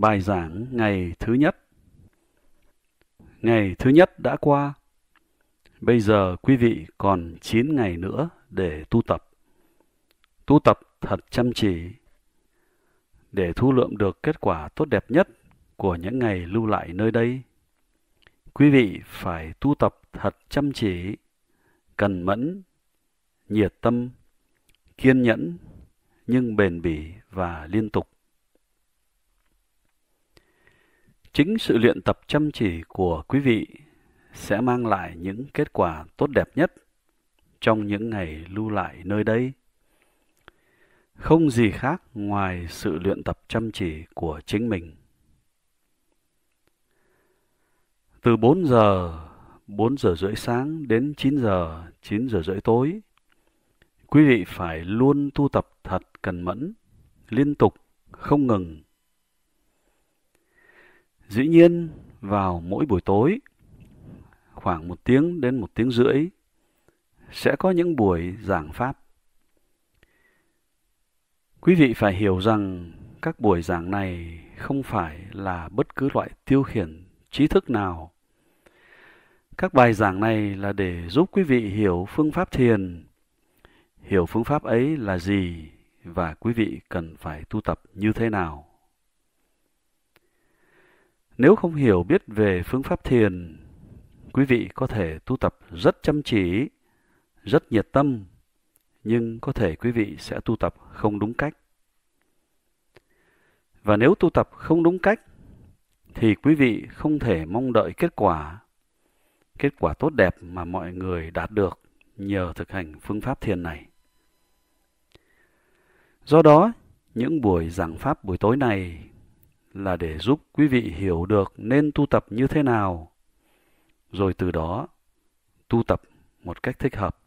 Bài giảng ngày thứ nhất Ngày thứ nhất đã qua. Bây giờ quý vị còn 9 ngày nữa để tu tập. Tu tập thật chăm chỉ để thu lượm được kết quả tốt đẹp nhất của những ngày lưu lại nơi đây. Quý vị phải tu tập thật chăm chỉ, cần mẫn, nhiệt tâm, kiên nhẫn, nhưng bền bỉ và liên tục. Chính sự luyện tập chăm chỉ của quý vị sẽ mang lại những kết quả tốt đẹp nhất trong những ngày lưu lại nơi đây. Không gì khác ngoài sự luyện tập chăm chỉ của chính mình. Từ 4 giờ, 4 giờ rưỡi sáng đến 9 giờ, 9 giờ rưỡi tối, quý vị phải luôn tu tập thật cần mẫn, liên tục, không ngừng Dĩ nhiên, vào mỗi buổi tối, khoảng một tiếng đến một tiếng rưỡi, sẽ có những buổi giảng Pháp. Quý vị phải hiểu rằng các buổi giảng này không phải là bất cứ loại tiêu khiển trí thức nào. Các bài giảng này là để giúp quý vị hiểu phương pháp thiền, hiểu phương pháp ấy là gì và quý vị cần phải tu tập như thế nào. Nếu không hiểu biết về phương pháp thiền, quý vị có thể tu tập rất chăm chỉ, rất nhiệt tâm, nhưng có thể quý vị sẽ tu tập không đúng cách. Và nếu tu tập không đúng cách, thì quý vị không thể mong đợi kết quả, kết quả tốt đẹp mà mọi người đạt được nhờ thực hành phương pháp thiền này. Do đó, những buổi giảng pháp buổi tối này là để giúp quý vị hiểu được nên tu tập như thế nào, rồi từ đó tu tập một cách thích hợp.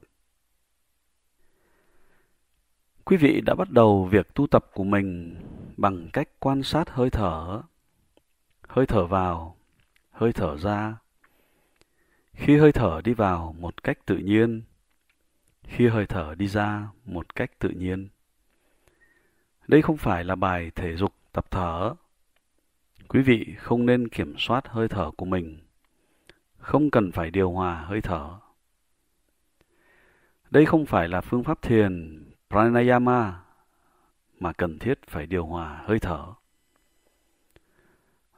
Quý vị đã bắt đầu việc tu tập của mình bằng cách quan sát hơi thở, hơi thở vào, hơi thở ra. Khi hơi thở đi vào một cách tự nhiên, khi hơi thở đi ra một cách tự nhiên. Đây không phải là bài thể dục tập thở Quý vị không nên kiểm soát hơi thở của mình. Không cần phải điều hòa hơi thở. Đây không phải là phương pháp thiền pranayama mà cần thiết phải điều hòa hơi thở.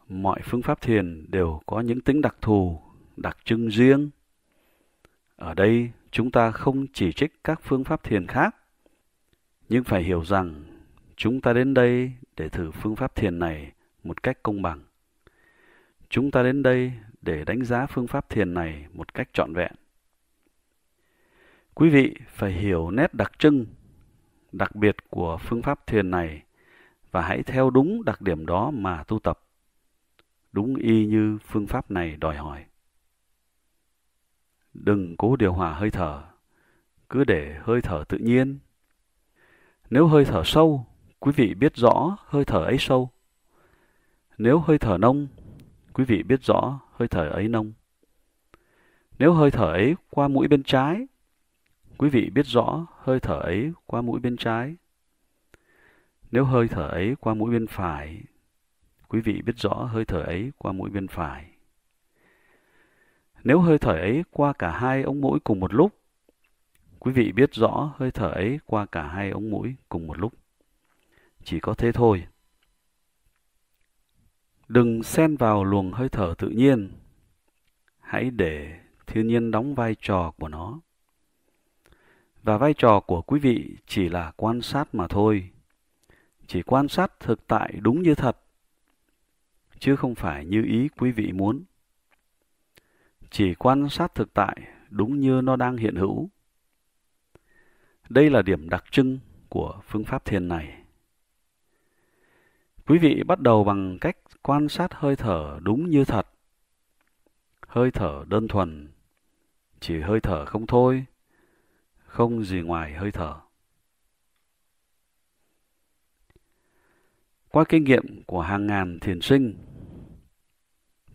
Mọi phương pháp thiền đều có những tính đặc thù, đặc trưng riêng. Ở đây chúng ta không chỉ trích các phương pháp thiền khác, nhưng phải hiểu rằng chúng ta đến đây để thử phương pháp thiền này một cách công bằng. Chúng ta đến đây để đánh giá phương pháp thiền này một cách trọn vẹn. Quý vị phải hiểu nét đặc trưng đặc biệt của phương pháp thiền này và hãy theo đúng đặc điểm đó mà tu tập. Đúng y như phương pháp này đòi hỏi. Đừng cố điều hòa hơi thở, cứ để hơi thở tự nhiên. Nếu hơi thở sâu, quý vị biết rõ hơi thở ấy sâu nếu hơi thở nông, quý vị biết rõ hơi thở ấy nông. Nếu hơi thở ấy qua mũi bên trái, quý vị biết rõ hơi thở ấy qua mũi bên trái. Nếu hơi thở ấy qua mũi bên phải, quý vị biết rõ hơi thở ấy qua mũi bên phải. Nếu hơi thở ấy qua cả hai ống mũi cùng một lúc, quý vị biết rõ hơi thở ấy qua cả hai ống mũi cùng một lúc. Chỉ có thế thôi. Đừng xen vào luồng hơi thở tự nhiên. Hãy để thiên nhiên đóng vai trò của nó. Và vai trò của quý vị chỉ là quan sát mà thôi. Chỉ quan sát thực tại đúng như thật, chứ không phải như ý quý vị muốn. Chỉ quan sát thực tại đúng như nó đang hiện hữu. Đây là điểm đặc trưng của phương pháp thiền này. Quý vị bắt đầu bằng cách quan sát hơi thở đúng như thật. Hơi thở đơn thuần, chỉ hơi thở không thôi, không gì ngoài hơi thở. Qua kinh nghiệm của hàng ngàn thiền sinh,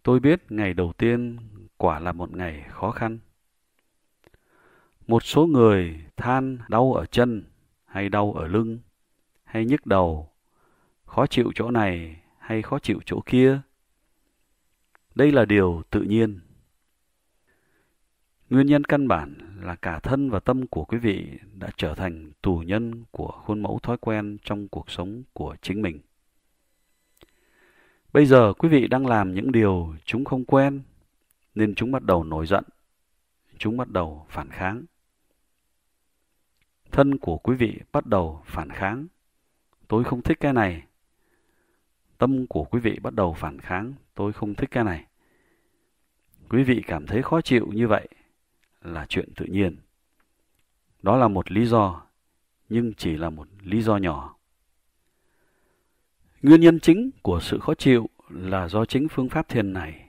tôi biết ngày đầu tiên quả là một ngày khó khăn. Một số người than đau ở chân hay đau ở lưng hay nhức đầu khó chịu chỗ này hay khó chịu chỗ kia. Đây là điều tự nhiên. Nguyên nhân căn bản là cả thân và tâm của quý vị đã trở thành tù nhân của khuôn mẫu thói quen trong cuộc sống của chính mình. Bây giờ quý vị đang làm những điều chúng không quen, nên chúng bắt đầu nổi giận, chúng bắt đầu phản kháng. Thân của quý vị bắt đầu phản kháng. Tôi không thích cái này, Tâm của quý vị bắt đầu phản kháng, tôi không thích cái này. Quý vị cảm thấy khó chịu như vậy là chuyện tự nhiên. Đó là một lý do, nhưng chỉ là một lý do nhỏ. Nguyên nhân chính của sự khó chịu là do chính phương pháp thiền này.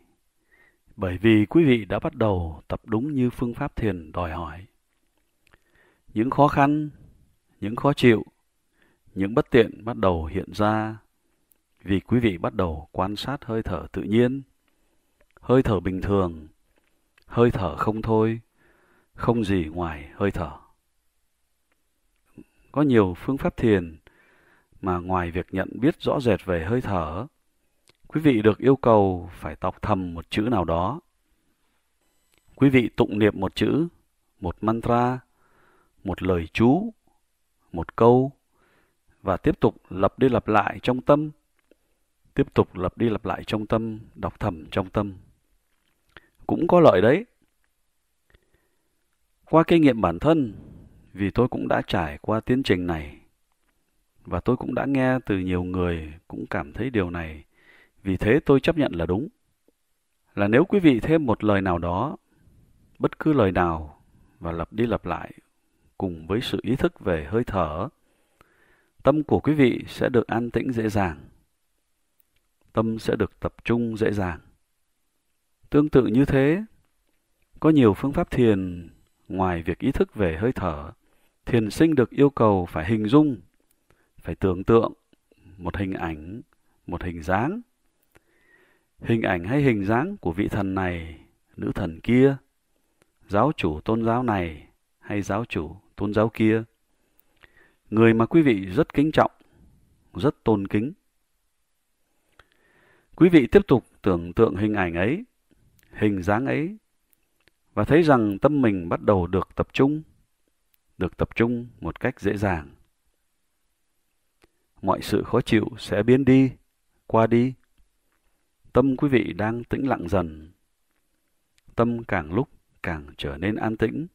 Bởi vì quý vị đã bắt đầu tập đúng như phương pháp thiền đòi hỏi. Những khó khăn, những khó chịu, những bất tiện bắt đầu hiện ra vì quý vị bắt đầu quan sát hơi thở tự nhiên, hơi thở bình thường, hơi thở không thôi, không gì ngoài hơi thở. Có nhiều phương pháp thiền mà ngoài việc nhận biết rõ rệt về hơi thở, quý vị được yêu cầu phải tọc thầm một chữ nào đó. Quý vị tụng niệm một chữ, một mantra, một lời chú, một câu và tiếp tục lặp đi lặp lại trong tâm tiếp tục lặp đi lặp lại trong tâm, đọc thầm trong tâm. Cũng có lợi đấy. Qua kinh nghiệm bản thân, vì tôi cũng đã trải qua tiến trình này và tôi cũng đã nghe từ nhiều người cũng cảm thấy điều này, vì thế tôi chấp nhận là đúng. Là nếu quý vị thêm một lời nào đó, bất cứ lời nào và lặp đi lặp lại cùng với sự ý thức về hơi thở, tâm của quý vị sẽ được an tĩnh dễ dàng tâm sẽ được tập trung dễ dàng. Tương tự như thế, có nhiều phương pháp thiền ngoài việc ý thức về hơi thở, thiền sinh được yêu cầu phải hình dung, phải tưởng tượng một hình ảnh, một hình dáng. Hình ảnh hay hình dáng của vị thần này, nữ thần kia, giáo chủ tôn giáo này hay giáo chủ tôn giáo kia. Người mà quý vị rất kính trọng, rất tôn kính, Quý vị tiếp tục tưởng tượng hình ảnh ấy, hình dáng ấy, và thấy rằng tâm mình bắt đầu được tập trung, được tập trung một cách dễ dàng. Mọi sự khó chịu sẽ biến đi, qua đi. Tâm quý vị đang tĩnh lặng dần. Tâm càng lúc càng trở nên an tĩnh.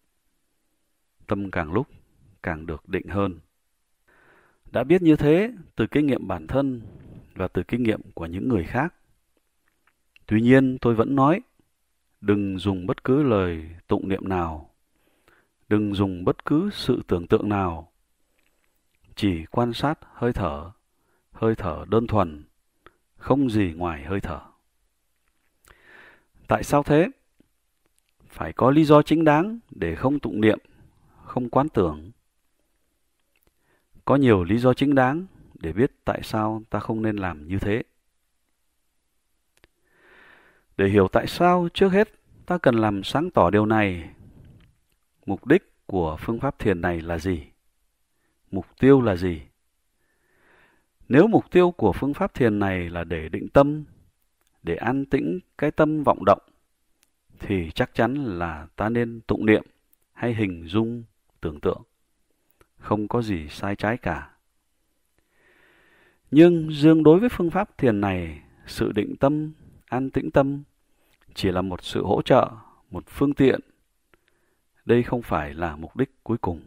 Tâm càng lúc càng được định hơn. Đã biết như thế từ kinh nghiệm bản thân và từ kinh nghiệm của những người khác. Tuy nhiên, tôi vẫn nói, đừng dùng bất cứ lời tụng niệm nào, đừng dùng bất cứ sự tưởng tượng nào. Chỉ quan sát hơi thở, hơi thở đơn thuần, không gì ngoài hơi thở. Tại sao thế? Phải có lý do chính đáng để không tụng niệm, không quán tưởng. Có nhiều lý do chính đáng để biết tại sao ta không nên làm như thế. Để hiểu tại sao, trước hết ta cần làm sáng tỏ điều này. Mục đích của phương pháp thiền này là gì? Mục tiêu là gì? Nếu mục tiêu của phương pháp thiền này là để định tâm, để an tĩnh cái tâm vọng động, thì chắc chắn là ta nên tụng niệm hay hình dung tưởng tượng. Không có gì sai trái cả. Nhưng dương đối với phương pháp thiền này, sự định tâm, an tĩnh tâm chỉ là một sự hỗ trợ, một phương tiện. Đây không phải là mục đích cuối cùng.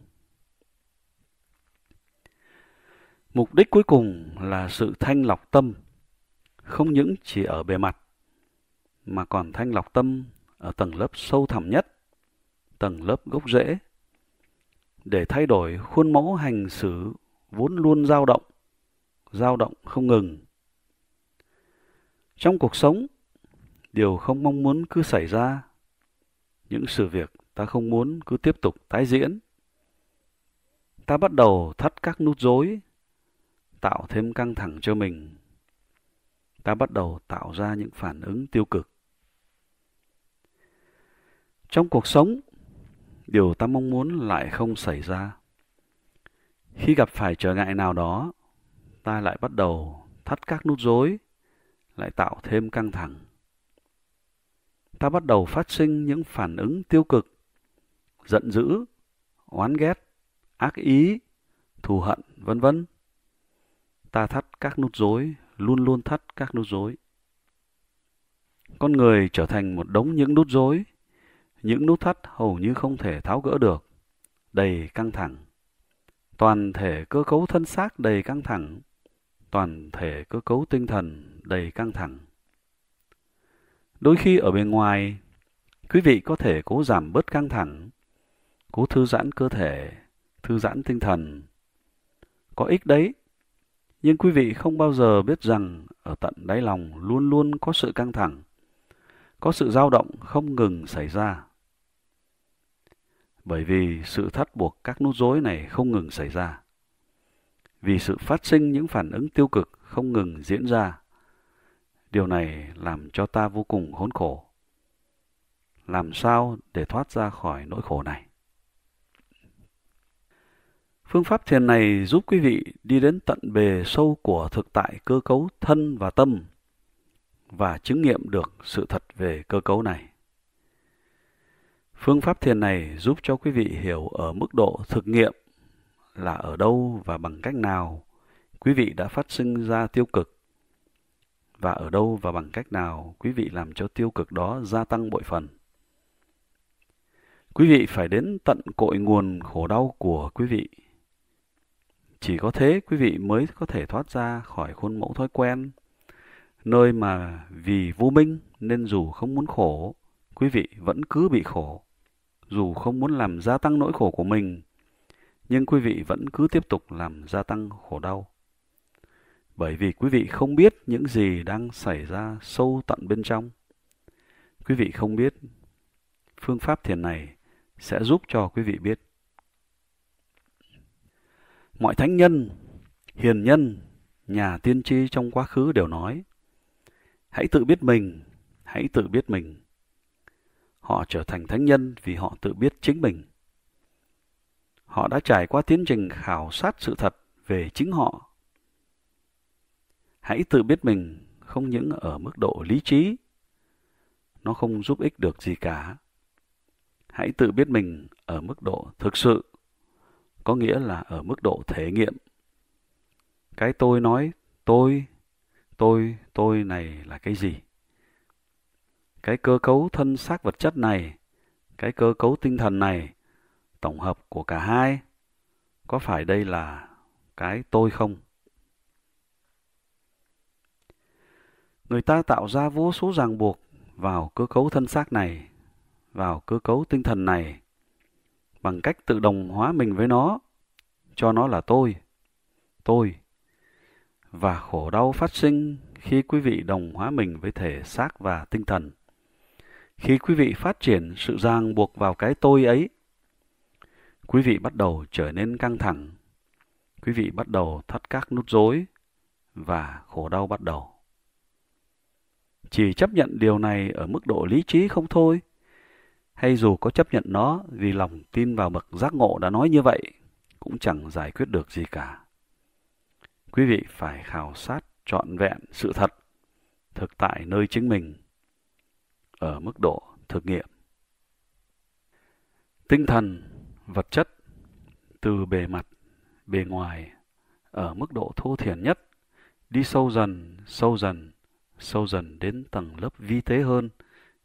Mục đích cuối cùng là sự thanh lọc tâm, không những chỉ ở bề mặt, mà còn thanh lọc tâm ở tầng lớp sâu thẳm nhất, tầng lớp gốc rễ, để thay đổi khuôn mẫu hành xử vốn luôn dao động dao động không ngừng. Trong cuộc sống, điều không mong muốn cứ xảy ra. Những sự việc ta không muốn cứ tiếp tục tái diễn. Ta bắt đầu thắt các nút rối, tạo thêm căng thẳng cho mình. Ta bắt đầu tạo ra những phản ứng tiêu cực. Trong cuộc sống, điều ta mong muốn lại không xảy ra. Khi gặp phải trở ngại nào đó, ta lại bắt đầu thắt các nút rối, lại tạo thêm căng thẳng. Ta bắt đầu phát sinh những phản ứng tiêu cực, giận dữ, oán ghét, ác ý, thù hận, vân vân. Ta thắt các nút rối, luôn luôn thắt các nút rối. Con người trở thành một đống những nút rối, những nút thắt hầu như không thể tháo gỡ được, đầy căng thẳng. Toàn thể cơ cấu thân xác đầy căng thẳng, toàn thể cơ cấu tinh thần đầy căng thẳng. Đôi khi ở bên ngoài, quý vị có thể cố giảm bớt căng thẳng, cố thư giãn cơ thể, thư giãn tinh thần. Có ích đấy, nhưng quý vị không bao giờ biết rằng ở tận đáy lòng luôn luôn có sự căng thẳng, có sự dao động không ngừng xảy ra. Bởi vì sự thắt buộc các nút rối này không ngừng xảy ra vì sự phát sinh những phản ứng tiêu cực không ngừng diễn ra. Điều này làm cho ta vô cùng hỗn khổ. Làm sao để thoát ra khỏi nỗi khổ này? Phương pháp thiền này giúp quý vị đi đến tận bề sâu của thực tại cơ cấu thân và tâm và chứng nghiệm được sự thật về cơ cấu này. Phương pháp thiền này giúp cho quý vị hiểu ở mức độ thực nghiệm là ở đâu và bằng cách nào quý vị đã phát sinh ra tiêu cực và ở đâu và bằng cách nào quý vị làm cho tiêu cực đó gia tăng bội phần. Quý vị phải đến tận cội nguồn khổ đau của quý vị. Chỉ có thế quý vị mới có thể thoát ra khỏi khuôn mẫu thói quen, nơi mà vì vô minh nên dù không muốn khổ, quý vị vẫn cứ bị khổ. Dù không muốn làm gia tăng nỗi khổ của mình, nhưng quý vị vẫn cứ tiếp tục làm gia tăng khổ đau. Bởi vì quý vị không biết những gì đang xảy ra sâu tận bên trong. Quý vị không biết phương pháp thiền này sẽ giúp cho quý vị biết. Mọi thánh nhân, hiền nhân, nhà tiên tri trong quá khứ đều nói Hãy tự biết mình, hãy tự biết mình. Họ trở thành thánh nhân vì họ tự biết chính mình. Họ đã trải qua tiến trình khảo sát sự thật về chính họ. Hãy tự biết mình không những ở mức độ lý trí, nó không giúp ích được gì cả. Hãy tự biết mình ở mức độ thực sự, có nghĩa là ở mức độ thể nghiệm. Cái tôi nói tôi, tôi, tôi này là cái gì? Cái cơ cấu thân xác vật chất này, cái cơ cấu tinh thần này tổng hợp của cả hai có phải đây là cái tôi không người ta tạo ra vô số ràng buộc vào cơ cấu thân xác này vào cơ cấu tinh thần này bằng cách tự đồng hóa mình với nó cho nó là tôi tôi và khổ đau phát sinh khi quý vị đồng hóa mình với thể xác và tinh thần khi quý vị phát triển sự ràng buộc vào cái tôi ấy quý vị bắt đầu trở nên căng thẳng, quý vị bắt đầu thắt các nút rối và khổ đau bắt đầu. Chỉ chấp nhận điều này ở mức độ lý trí không thôi, hay dù có chấp nhận nó vì lòng tin vào bậc giác ngộ đã nói như vậy, cũng chẳng giải quyết được gì cả. Quý vị phải khảo sát trọn vẹn sự thật, thực tại nơi chính mình, ở mức độ thực nghiệm. Tinh thần vật chất từ bề mặt bề ngoài ở mức độ thô thiển nhất đi sâu dần sâu dần sâu dần đến tầng lớp vi tế hơn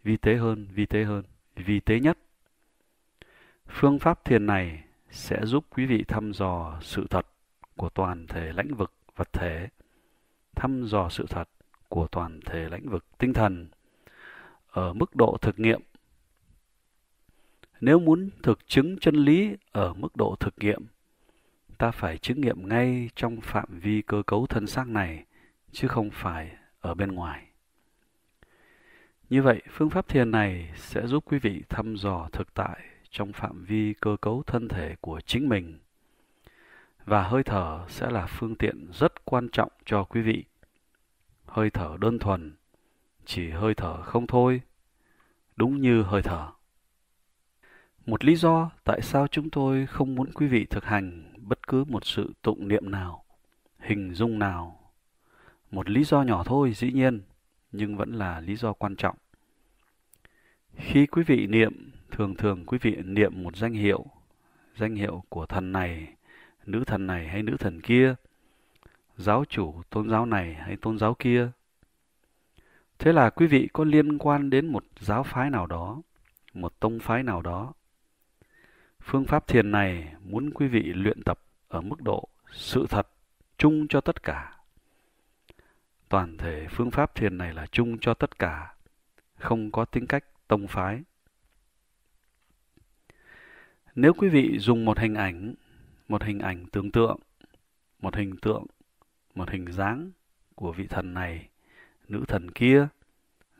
vi tế hơn vi tế hơn vi tế nhất phương pháp thiền này sẽ giúp quý vị thăm dò sự thật của toàn thể lãnh vực vật thể thăm dò sự thật của toàn thể lãnh vực tinh thần ở mức độ thực nghiệm nếu muốn thực chứng chân lý ở mức độ thực nghiệm ta phải chứng nghiệm ngay trong phạm vi cơ cấu thân xác này chứ không phải ở bên ngoài như vậy phương pháp thiền này sẽ giúp quý vị thăm dò thực tại trong phạm vi cơ cấu thân thể của chính mình và hơi thở sẽ là phương tiện rất quan trọng cho quý vị hơi thở đơn thuần chỉ hơi thở không thôi đúng như hơi thở một lý do tại sao chúng tôi không muốn quý vị thực hành bất cứ một sự tụng niệm nào, hình dung nào. Một lý do nhỏ thôi dĩ nhiên, nhưng vẫn là lý do quan trọng. Khi quý vị niệm, thường thường quý vị niệm một danh hiệu, danh hiệu của thần này, nữ thần này hay nữ thần kia, giáo chủ tôn giáo này hay tôn giáo kia. Thế là quý vị có liên quan đến một giáo phái nào đó, một tông phái nào đó Phương pháp thiền này muốn quý vị luyện tập ở mức độ sự thật chung cho tất cả. Toàn thể phương pháp thiền này là chung cho tất cả, không có tính cách tông phái. Nếu quý vị dùng một hình ảnh, một hình ảnh tưởng tượng, một hình tượng, một hình dáng của vị thần này, nữ thần kia,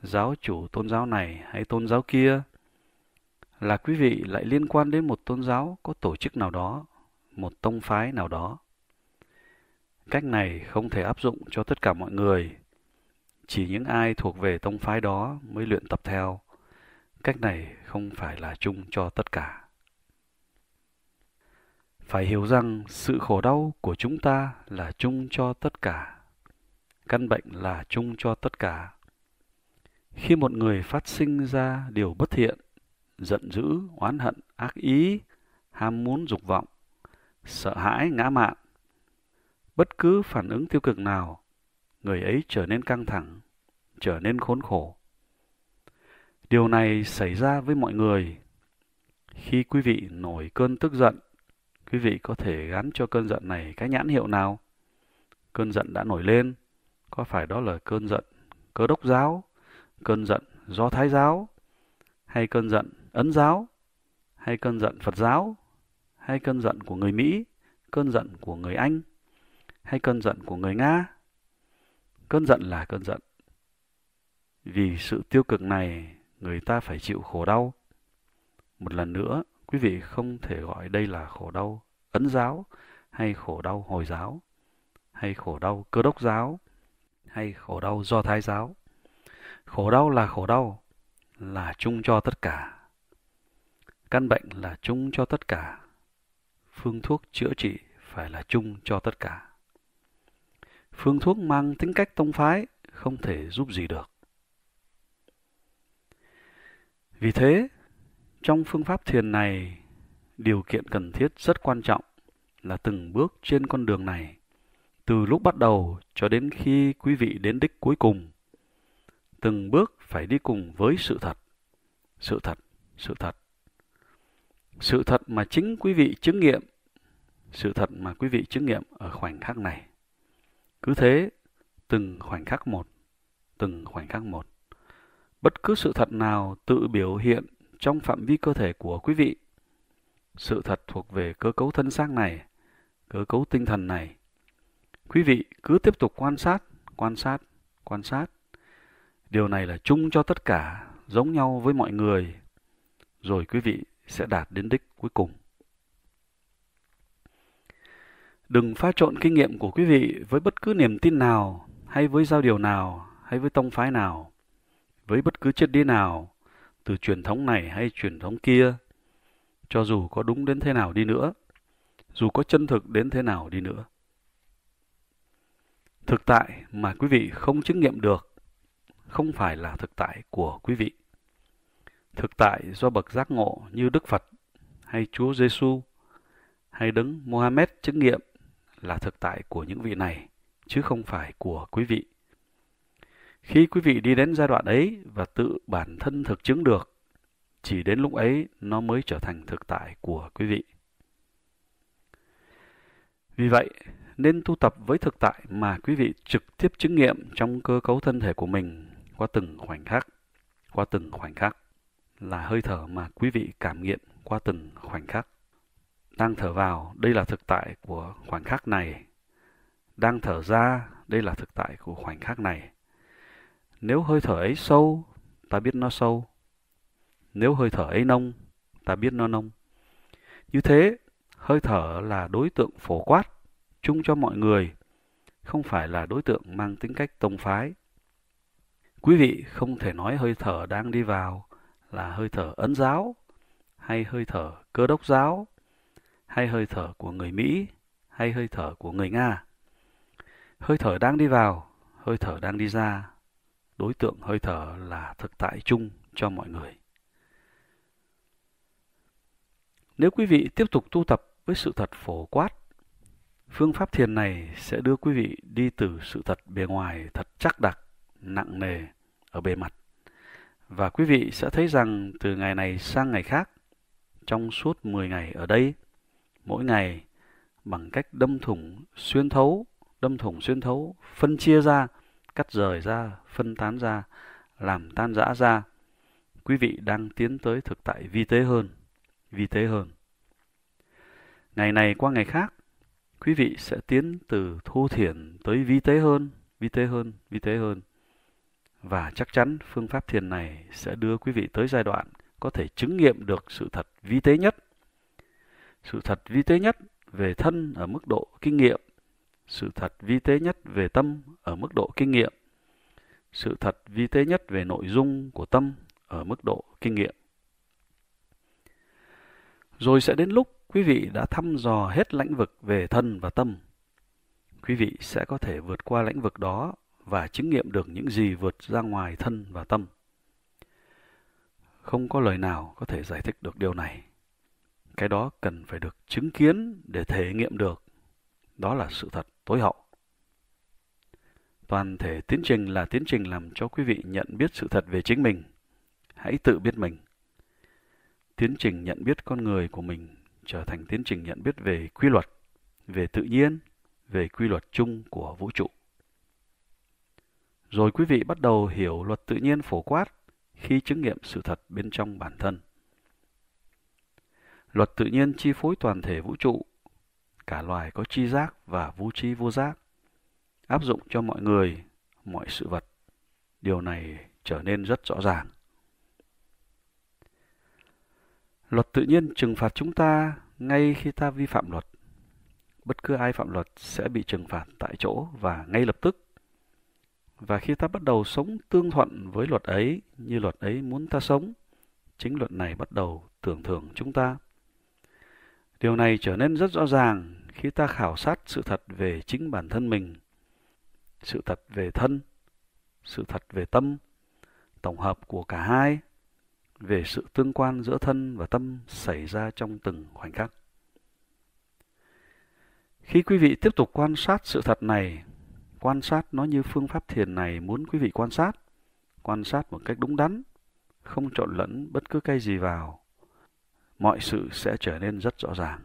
giáo chủ tôn giáo này hay tôn giáo kia, là quý vị lại liên quan đến một tôn giáo có tổ chức nào đó, một tông phái nào đó. Cách này không thể áp dụng cho tất cả mọi người. Chỉ những ai thuộc về tông phái đó mới luyện tập theo. Cách này không phải là chung cho tất cả. Phải hiểu rằng sự khổ đau của chúng ta là chung cho tất cả. Căn bệnh là chung cho tất cả. Khi một người phát sinh ra điều bất thiện, giận dữ, oán hận, ác ý, ham muốn dục vọng, sợ hãi, ngã mạn. Bất cứ phản ứng tiêu cực nào, người ấy trở nên căng thẳng, trở nên khốn khổ. Điều này xảy ra với mọi người. Khi quý vị nổi cơn tức giận, quý vị có thể gắn cho cơn giận này cái nhãn hiệu nào? Cơn giận đã nổi lên, có phải đó là cơn giận cơ đốc giáo, cơn giận do thái giáo hay cơn giận Ấn giáo hay cơn giận Phật giáo hay cơn giận của người Mỹ, cơn giận của người Anh hay cơn giận của người Nga. Cơn giận là cơn giận. Vì sự tiêu cực này, người ta phải chịu khổ đau. Một lần nữa, quý vị không thể gọi đây là khổ đau Ấn giáo hay khổ đau Hồi giáo hay khổ đau Cơ đốc giáo hay khổ đau Do Thái giáo. Khổ đau là khổ đau, là chung cho tất cả Căn bệnh là chung cho tất cả. Phương thuốc chữa trị phải là chung cho tất cả. Phương thuốc mang tính cách tông phái, không thể giúp gì được. Vì thế, trong phương pháp thiền này, điều kiện cần thiết rất quan trọng là từng bước trên con đường này, từ lúc bắt đầu cho đến khi quý vị đến đích cuối cùng, từng bước phải đi cùng với sự thật, sự thật, sự thật. Sự thật mà chính quý vị chứng nghiệm, sự thật mà quý vị chứng nghiệm ở khoảnh khắc này. Cứ thế, từng khoảnh khắc một, từng khoảnh khắc một. Bất cứ sự thật nào tự biểu hiện trong phạm vi cơ thể của quý vị, sự thật thuộc về cơ cấu thân xác này, cơ cấu tinh thần này. Quý vị cứ tiếp tục quan sát, quan sát, quan sát. Điều này là chung cho tất cả, giống nhau với mọi người. Rồi quý vị sẽ đạt đến đích cuối cùng. Đừng pha trộn kinh nghiệm của quý vị với bất cứ niềm tin nào, hay với giao điều nào, hay với tông phái nào, với bất cứ triết đi nào, từ truyền thống này hay truyền thống kia, cho dù có đúng đến thế nào đi nữa, dù có chân thực đến thế nào đi nữa. Thực tại mà quý vị không chứng nghiệm được không phải là thực tại của quý vị thực tại do bậc giác ngộ như Đức Phật hay Chúa Giêsu hay Đấng Mohammed chứng nghiệm là thực tại của những vị này chứ không phải của quý vị. Khi quý vị đi đến giai đoạn ấy và tự bản thân thực chứng được, chỉ đến lúc ấy nó mới trở thành thực tại của quý vị. Vì vậy, nên tu tập với thực tại mà quý vị trực tiếp chứng nghiệm trong cơ cấu thân thể của mình qua từng khoảnh khắc, qua từng khoảnh khắc là hơi thở mà quý vị cảm nghiệm qua từng khoảnh khắc. Đang thở vào, đây là thực tại của khoảnh khắc này. Đang thở ra, đây là thực tại của khoảnh khắc này. Nếu hơi thở ấy sâu, ta biết nó sâu. Nếu hơi thở ấy nông, ta biết nó nông. Như thế, hơi thở là đối tượng phổ quát, chung cho mọi người, không phải là đối tượng mang tính cách tông phái. Quý vị không thể nói hơi thở đang đi vào là hơi thở ấn giáo hay hơi thở cơ đốc giáo hay hơi thở của người Mỹ hay hơi thở của người Nga. Hơi thở đang đi vào, hơi thở đang đi ra. Đối tượng hơi thở là thực tại chung cho mọi người. Nếu quý vị tiếp tục tu tập với sự thật phổ quát, phương pháp thiền này sẽ đưa quý vị đi từ sự thật bề ngoài thật chắc đặc, nặng nề ở bề mặt và quý vị sẽ thấy rằng từ ngày này sang ngày khác, trong suốt 10 ngày ở đây, mỗi ngày bằng cách đâm thủng xuyên thấu, đâm thủng xuyên thấu, phân chia ra, cắt rời ra, phân tán ra, làm tan rã ra, quý vị đang tiến tới thực tại vi tế hơn, vi tế hơn. Ngày này qua ngày khác, quý vị sẽ tiến từ thu thiển tới vi tế hơn, vi tế hơn, vi tế hơn. Và chắc chắn phương pháp thiền này sẽ đưa quý vị tới giai đoạn có thể chứng nghiệm được sự thật vi tế nhất. Sự thật vi tế nhất về thân ở mức độ kinh nghiệm, sự thật vi tế nhất về tâm ở mức độ kinh nghiệm, sự thật vi tế nhất về nội dung của tâm ở mức độ kinh nghiệm. Rồi sẽ đến lúc quý vị đã thăm dò hết lãnh vực về thân và tâm. Quý vị sẽ có thể vượt qua lãnh vực đó và chứng nghiệm được những gì vượt ra ngoài thân và tâm. Không có lời nào có thể giải thích được điều này. Cái đó cần phải được chứng kiến để thể nghiệm được. Đó là sự thật tối hậu. Toàn thể tiến trình là tiến trình làm cho quý vị nhận biết sự thật về chính mình. Hãy tự biết mình. Tiến trình nhận biết con người của mình trở thành tiến trình nhận biết về quy luật, về tự nhiên, về quy luật chung của vũ trụ. Rồi quý vị bắt đầu hiểu luật tự nhiên phổ quát khi chứng nghiệm sự thật bên trong bản thân. Luật tự nhiên chi phối toàn thể vũ trụ, cả loài có chi giác và vô chi vô giác, áp dụng cho mọi người, mọi sự vật. Điều này trở nên rất rõ ràng. Luật tự nhiên trừng phạt chúng ta ngay khi ta vi phạm luật. Bất cứ ai phạm luật sẽ bị trừng phạt tại chỗ và ngay lập tức và khi ta bắt đầu sống tương thuận với luật ấy như luật ấy muốn ta sống, chính luật này bắt đầu tưởng thưởng chúng ta. Điều này trở nên rất rõ ràng khi ta khảo sát sự thật về chính bản thân mình, sự thật về thân, sự thật về tâm, tổng hợp của cả hai, về sự tương quan giữa thân và tâm xảy ra trong từng khoảnh khắc. Khi quý vị tiếp tục quan sát sự thật này, quan sát nó như phương pháp thiền này muốn quý vị quan sát, quan sát một cách đúng đắn, không trộn lẫn bất cứ cái gì vào. Mọi sự sẽ trở nên rất rõ ràng.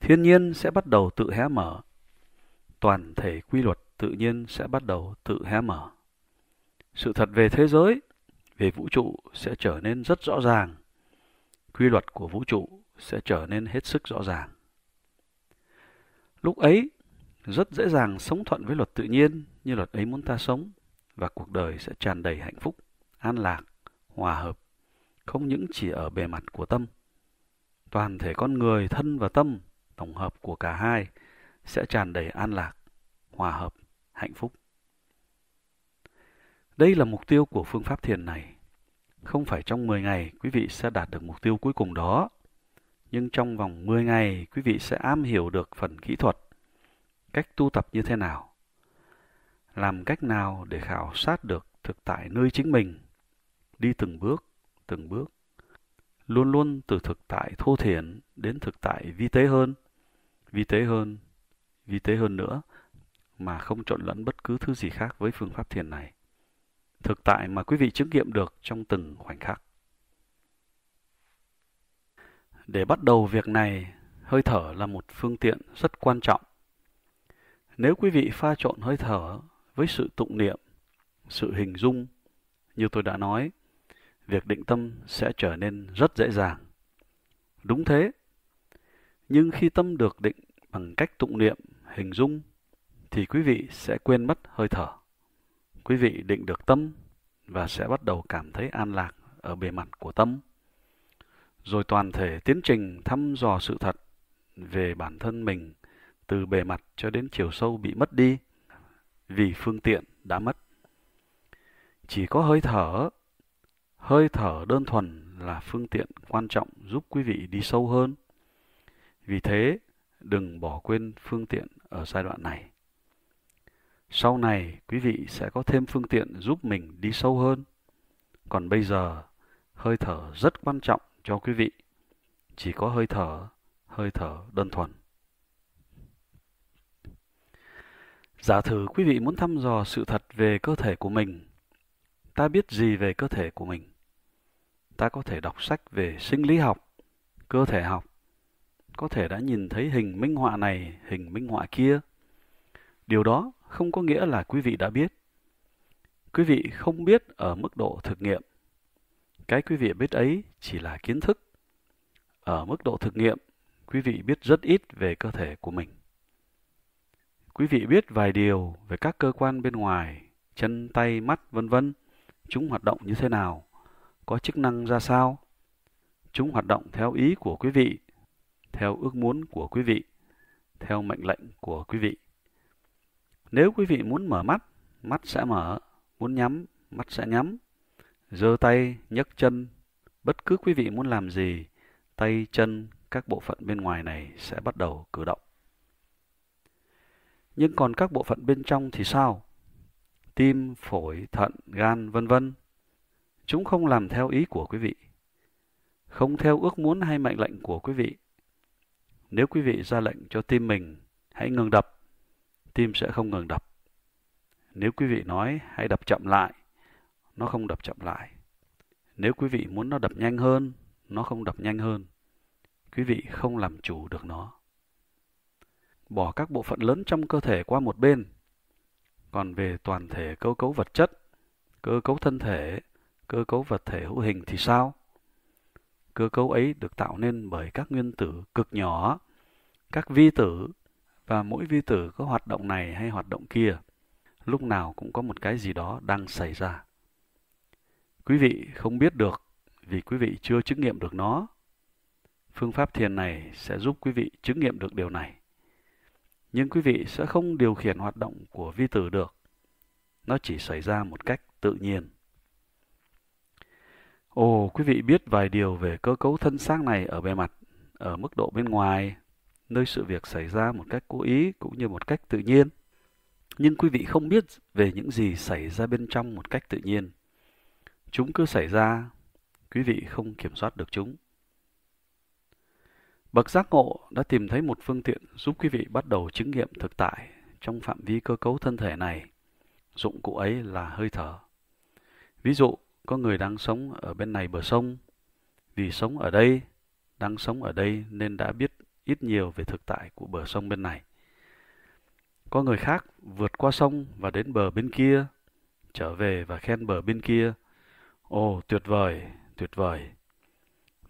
Thiên nhiên sẽ bắt đầu tự hé mở. Toàn thể quy luật tự nhiên sẽ bắt đầu tự hé mở. Sự thật về thế giới, về vũ trụ sẽ trở nên rất rõ ràng. Quy luật của vũ trụ sẽ trở nên hết sức rõ ràng. Lúc ấy, rất dễ dàng sống thuận với luật tự nhiên như luật ấy muốn ta sống và cuộc đời sẽ tràn đầy hạnh phúc, an lạc, hòa hợp, không những chỉ ở bề mặt của tâm. Toàn thể con người, thân và tâm, tổng hợp của cả hai sẽ tràn đầy an lạc, hòa hợp, hạnh phúc. Đây là mục tiêu của phương pháp thiền này. Không phải trong 10 ngày quý vị sẽ đạt được mục tiêu cuối cùng đó, nhưng trong vòng 10 ngày quý vị sẽ am hiểu được phần kỹ thuật cách tu tập như thế nào làm cách nào để khảo sát được thực tại nơi chính mình đi từng bước từng bước luôn luôn từ thực tại thô thiển đến thực tại vi tế hơn vi tế hơn vi tế hơn nữa mà không trộn lẫn bất cứ thứ gì khác với phương pháp thiền này thực tại mà quý vị chứng nghiệm được trong từng khoảnh khắc để bắt đầu việc này hơi thở là một phương tiện rất quan trọng nếu quý vị pha trộn hơi thở với sự tụng niệm, sự hình dung, như tôi đã nói, việc định tâm sẽ trở nên rất dễ dàng. Đúng thế. Nhưng khi tâm được định bằng cách tụng niệm, hình dung, thì quý vị sẽ quên mất hơi thở. Quý vị định được tâm và sẽ bắt đầu cảm thấy an lạc ở bề mặt của tâm. Rồi toàn thể tiến trình thăm dò sự thật về bản thân mình từ bề mặt cho đến chiều sâu bị mất đi vì phương tiện đã mất. Chỉ có hơi thở, hơi thở đơn thuần là phương tiện quan trọng giúp quý vị đi sâu hơn. Vì thế, đừng bỏ quên phương tiện ở giai đoạn này. Sau này, quý vị sẽ có thêm phương tiện giúp mình đi sâu hơn. Còn bây giờ, hơi thở rất quan trọng cho quý vị. Chỉ có hơi thở, hơi thở đơn thuần. Giả thử quý vị muốn thăm dò sự thật về cơ thể của mình. Ta biết gì về cơ thể của mình? Ta có thể đọc sách về sinh lý học, cơ thể học, có thể đã nhìn thấy hình minh họa này, hình minh họa kia. Điều đó không có nghĩa là quý vị đã biết. Quý vị không biết ở mức độ thực nghiệm. Cái quý vị biết ấy chỉ là kiến thức. Ở mức độ thực nghiệm, quý vị biết rất ít về cơ thể của mình quý vị biết vài điều về các cơ quan bên ngoài, chân, tay, mắt, vân vân. Chúng hoạt động như thế nào? Có chức năng ra sao? Chúng hoạt động theo ý của quý vị, theo ước muốn của quý vị, theo mệnh lệnh của quý vị. Nếu quý vị muốn mở mắt, mắt sẽ mở, muốn nhắm, mắt sẽ nhắm. Giơ tay, nhấc chân, bất cứ quý vị muốn làm gì, tay chân các bộ phận bên ngoài này sẽ bắt đầu cử động nhưng còn các bộ phận bên trong thì sao? Tim, phổi, thận, gan, vân vân. Chúng không làm theo ý của quý vị, không theo ước muốn hay mệnh lệnh của quý vị. Nếu quý vị ra lệnh cho tim mình hãy ngừng đập, tim sẽ không ngừng đập. Nếu quý vị nói hãy đập chậm lại, nó không đập chậm lại. Nếu quý vị muốn nó đập nhanh hơn, nó không đập nhanh hơn. Quý vị không làm chủ được nó bỏ các bộ phận lớn trong cơ thể qua một bên. Còn về toàn thể cơ cấu vật chất, cơ cấu thân thể, cơ cấu vật thể hữu hình thì sao? Cơ cấu ấy được tạo nên bởi các nguyên tử cực nhỏ, các vi tử, và mỗi vi tử có hoạt động này hay hoạt động kia. Lúc nào cũng có một cái gì đó đang xảy ra. Quý vị không biết được vì quý vị chưa chứng nghiệm được nó. Phương pháp thiền này sẽ giúp quý vị chứng nghiệm được điều này nhưng quý vị sẽ không điều khiển hoạt động của vi tử được. Nó chỉ xảy ra một cách tự nhiên. Ồ, quý vị biết vài điều về cơ cấu thân xác này ở bề mặt, ở mức độ bên ngoài, nơi sự việc xảy ra một cách cố ý cũng như một cách tự nhiên. Nhưng quý vị không biết về những gì xảy ra bên trong một cách tự nhiên. Chúng cứ xảy ra, quý vị không kiểm soát được chúng. Bậc giác ngộ đã tìm thấy một phương tiện giúp quý vị bắt đầu chứng nghiệm thực tại trong phạm vi cơ cấu thân thể này. Dụng cụ ấy là hơi thở. Ví dụ, có người đang sống ở bên này bờ sông. Vì sống ở đây, đang sống ở đây nên đã biết ít nhiều về thực tại của bờ sông bên này. Có người khác vượt qua sông và đến bờ bên kia, trở về và khen bờ bên kia. Ồ, tuyệt vời, tuyệt vời,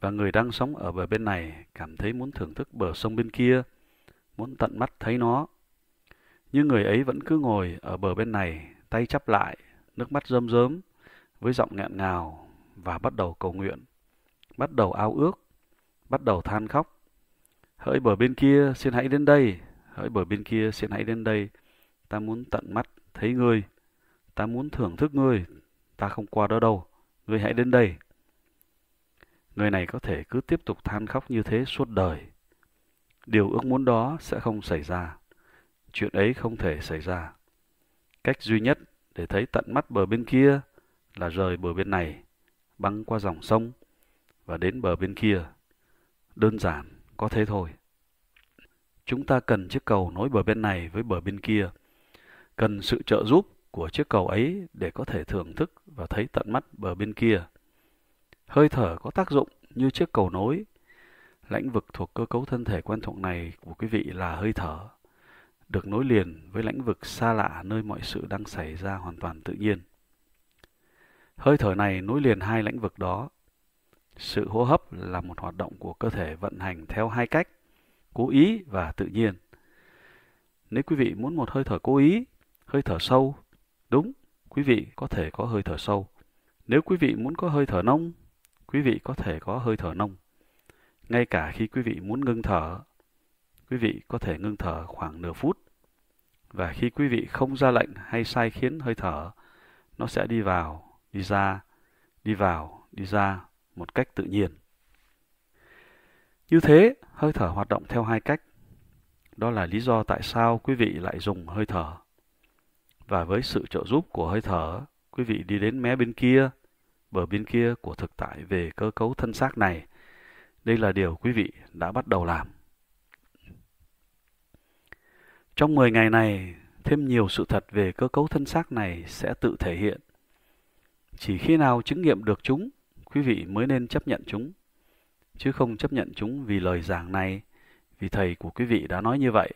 và người đang sống ở bờ bên này cảm thấy muốn thưởng thức bờ sông bên kia, muốn tận mắt thấy nó. Nhưng người ấy vẫn cứ ngồi ở bờ bên này, tay chắp lại, nước mắt rơm rớm, với giọng nghẹn ngào và bắt đầu cầu nguyện, bắt đầu ao ước, bắt đầu than khóc. Hỡi bờ bên kia, xin hãy đến đây, hỡi bờ bên kia, xin hãy đến đây. Ta muốn tận mắt thấy ngươi, ta muốn thưởng thức ngươi, ta không qua đó đâu, ngươi hãy đến đây người này có thể cứ tiếp tục than khóc như thế suốt đời. Điều ước muốn đó sẽ không xảy ra. Chuyện ấy không thể xảy ra. Cách duy nhất để thấy tận mắt bờ bên kia là rời bờ bên này, băng qua dòng sông và đến bờ bên kia. Đơn giản, có thế thôi. Chúng ta cần chiếc cầu nối bờ bên này với bờ bên kia. Cần sự trợ giúp của chiếc cầu ấy để có thể thưởng thức và thấy tận mắt bờ bên kia. Hơi thở có tác dụng như chiếc cầu nối. Lãnh vực thuộc cơ cấu thân thể quen thuộc này của quý vị là hơi thở, được nối liền với lãnh vực xa lạ nơi mọi sự đang xảy ra hoàn toàn tự nhiên. Hơi thở này nối liền hai lãnh vực đó. Sự hô hấp là một hoạt động của cơ thể vận hành theo hai cách, cố ý và tự nhiên. Nếu quý vị muốn một hơi thở cố ý, hơi thở sâu, đúng, quý vị có thể có hơi thở sâu. Nếu quý vị muốn có hơi thở nông, quý vị có thể có hơi thở nông. Ngay cả khi quý vị muốn ngưng thở, quý vị có thể ngưng thở khoảng nửa phút. Và khi quý vị không ra lệnh hay sai khiến hơi thở, nó sẽ đi vào, đi ra, đi vào, đi ra một cách tự nhiên. Như thế, hơi thở hoạt động theo hai cách. Đó là lý do tại sao quý vị lại dùng hơi thở. Và với sự trợ giúp của hơi thở, quý vị đi đến mé bên kia, bờ bên kia của thực tại về cơ cấu thân xác này. Đây là điều quý vị đã bắt đầu làm. Trong 10 ngày này, thêm nhiều sự thật về cơ cấu thân xác này sẽ tự thể hiện. Chỉ khi nào chứng nghiệm được chúng, quý vị mới nên chấp nhận chúng, chứ không chấp nhận chúng vì lời giảng này, vì thầy của quý vị đã nói như vậy,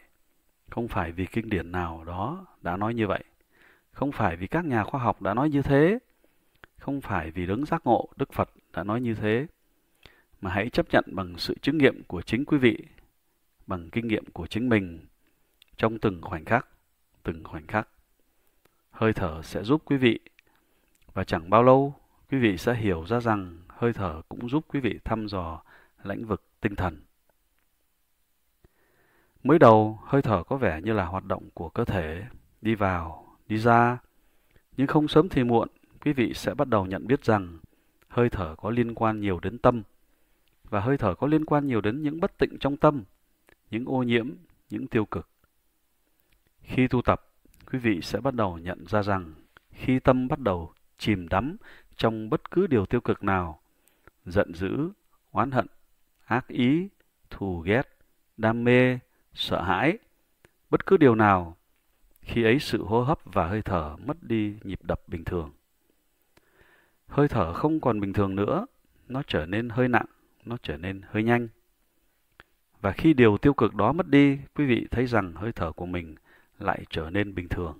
không phải vì kinh điển nào đó đã nói như vậy, không phải vì các nhà khoa học đã nói như thế, không phải vì đấng giác ngộ Đức Phật đã nói như thế, mà hãy chấp nhận bằng sự chứng nghiệm của chính quý vị, bằng kinh nghiệm của chính mình trong từng khoảnh khắc, từng khoảnh khắc. Hơi thở sẽ giúp quý vị và chẳng bao lâu quý vị sẽ hiểu ra rằng hơi thở cũng giúp quý vị thăm dò lãnh vực tinh thần. Mới đầu, hơi thở có vẻ như là hoạt động của cơ thể, đi vào, đi ra, nhưng không sớm thì muộn, quý vị sẽ bắt đầu nhận biết rằng hơi thở có liên quan nhiều đến tâm và hơi thở có liên quan nhiều đến những bất tịnh trong tâm, những ô nhiễm, những tiêu cực. Khi tu tập, quý vị sẽ bắt đầu nhận ra rằng khi tâm bắt đầu chìm đắm trong bất cứ điều tiêu cực nào, giận dữ, oán hận, ác ý, thù ghét, đam mê, sợ hãi, bất cứ điều nào, khi ấy sự hô hấp và hơi thở mất đi nhịp đập bình thường. Hơi thở không còn bình thường nữa, nó trở nên hơi nặng, nó trở nên hơi nhanh. Và khi điều tiêu cực đó mất đi, quý vị thấy rằng hơi thở của mình lại trở nên bình thường.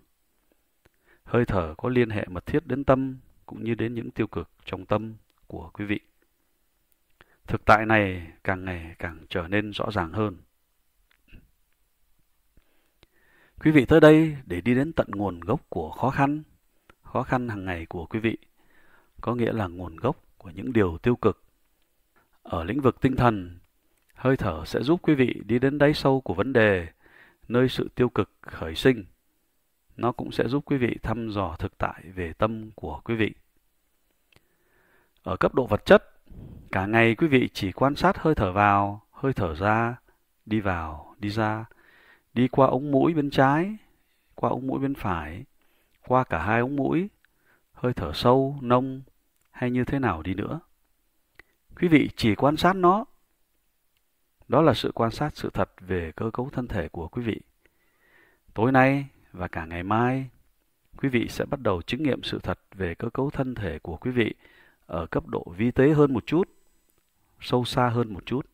Hơi thở có liên hệ mật thiết đến tâm cũng như đến những tiêu cực trong tâm của quý vị. Thực tại này càng ngày càng trở nên rõ ràng hơn. Quý vị tới đây để đi đến tận nguồn gốc của khó khăn, khó khăn hàng ngày của quý vị có nghĩa là nguồn gốc của những điều tiêu cực. Ở lĩnh vực tinh thần, hơi thở sẽ giúp quý vị đi đến đáy sâu của vấn đề, nơi sự tiêu cực khởi sinh. Nó cũng sẽ giúp quý vị thăm dò thực tại về tâm của quý vị. Ở cấp độ vật chất, cả ngày quý vị chỉ quan sát hơi thở vào, hơi thở ra, đi vào, đi ra, đi qua ống mũi bên trái, qua ống mũi bên phải, qua cả hai ống mũi, hơi thở sâu, nông, hay như thế nào đi nữa. Quý vị chỉ quan sát nó. Đó là sự quan sát sự thật về cơ cấu thân thể của quý vị. Tối nay và cả ngày mai, quý vị sẽ bắt đầu chứng nghiệm sự thật về cơ cấu thân thể của quý vị ở cấp độ vi tế hơn một chút, sâu xa hơn một chút.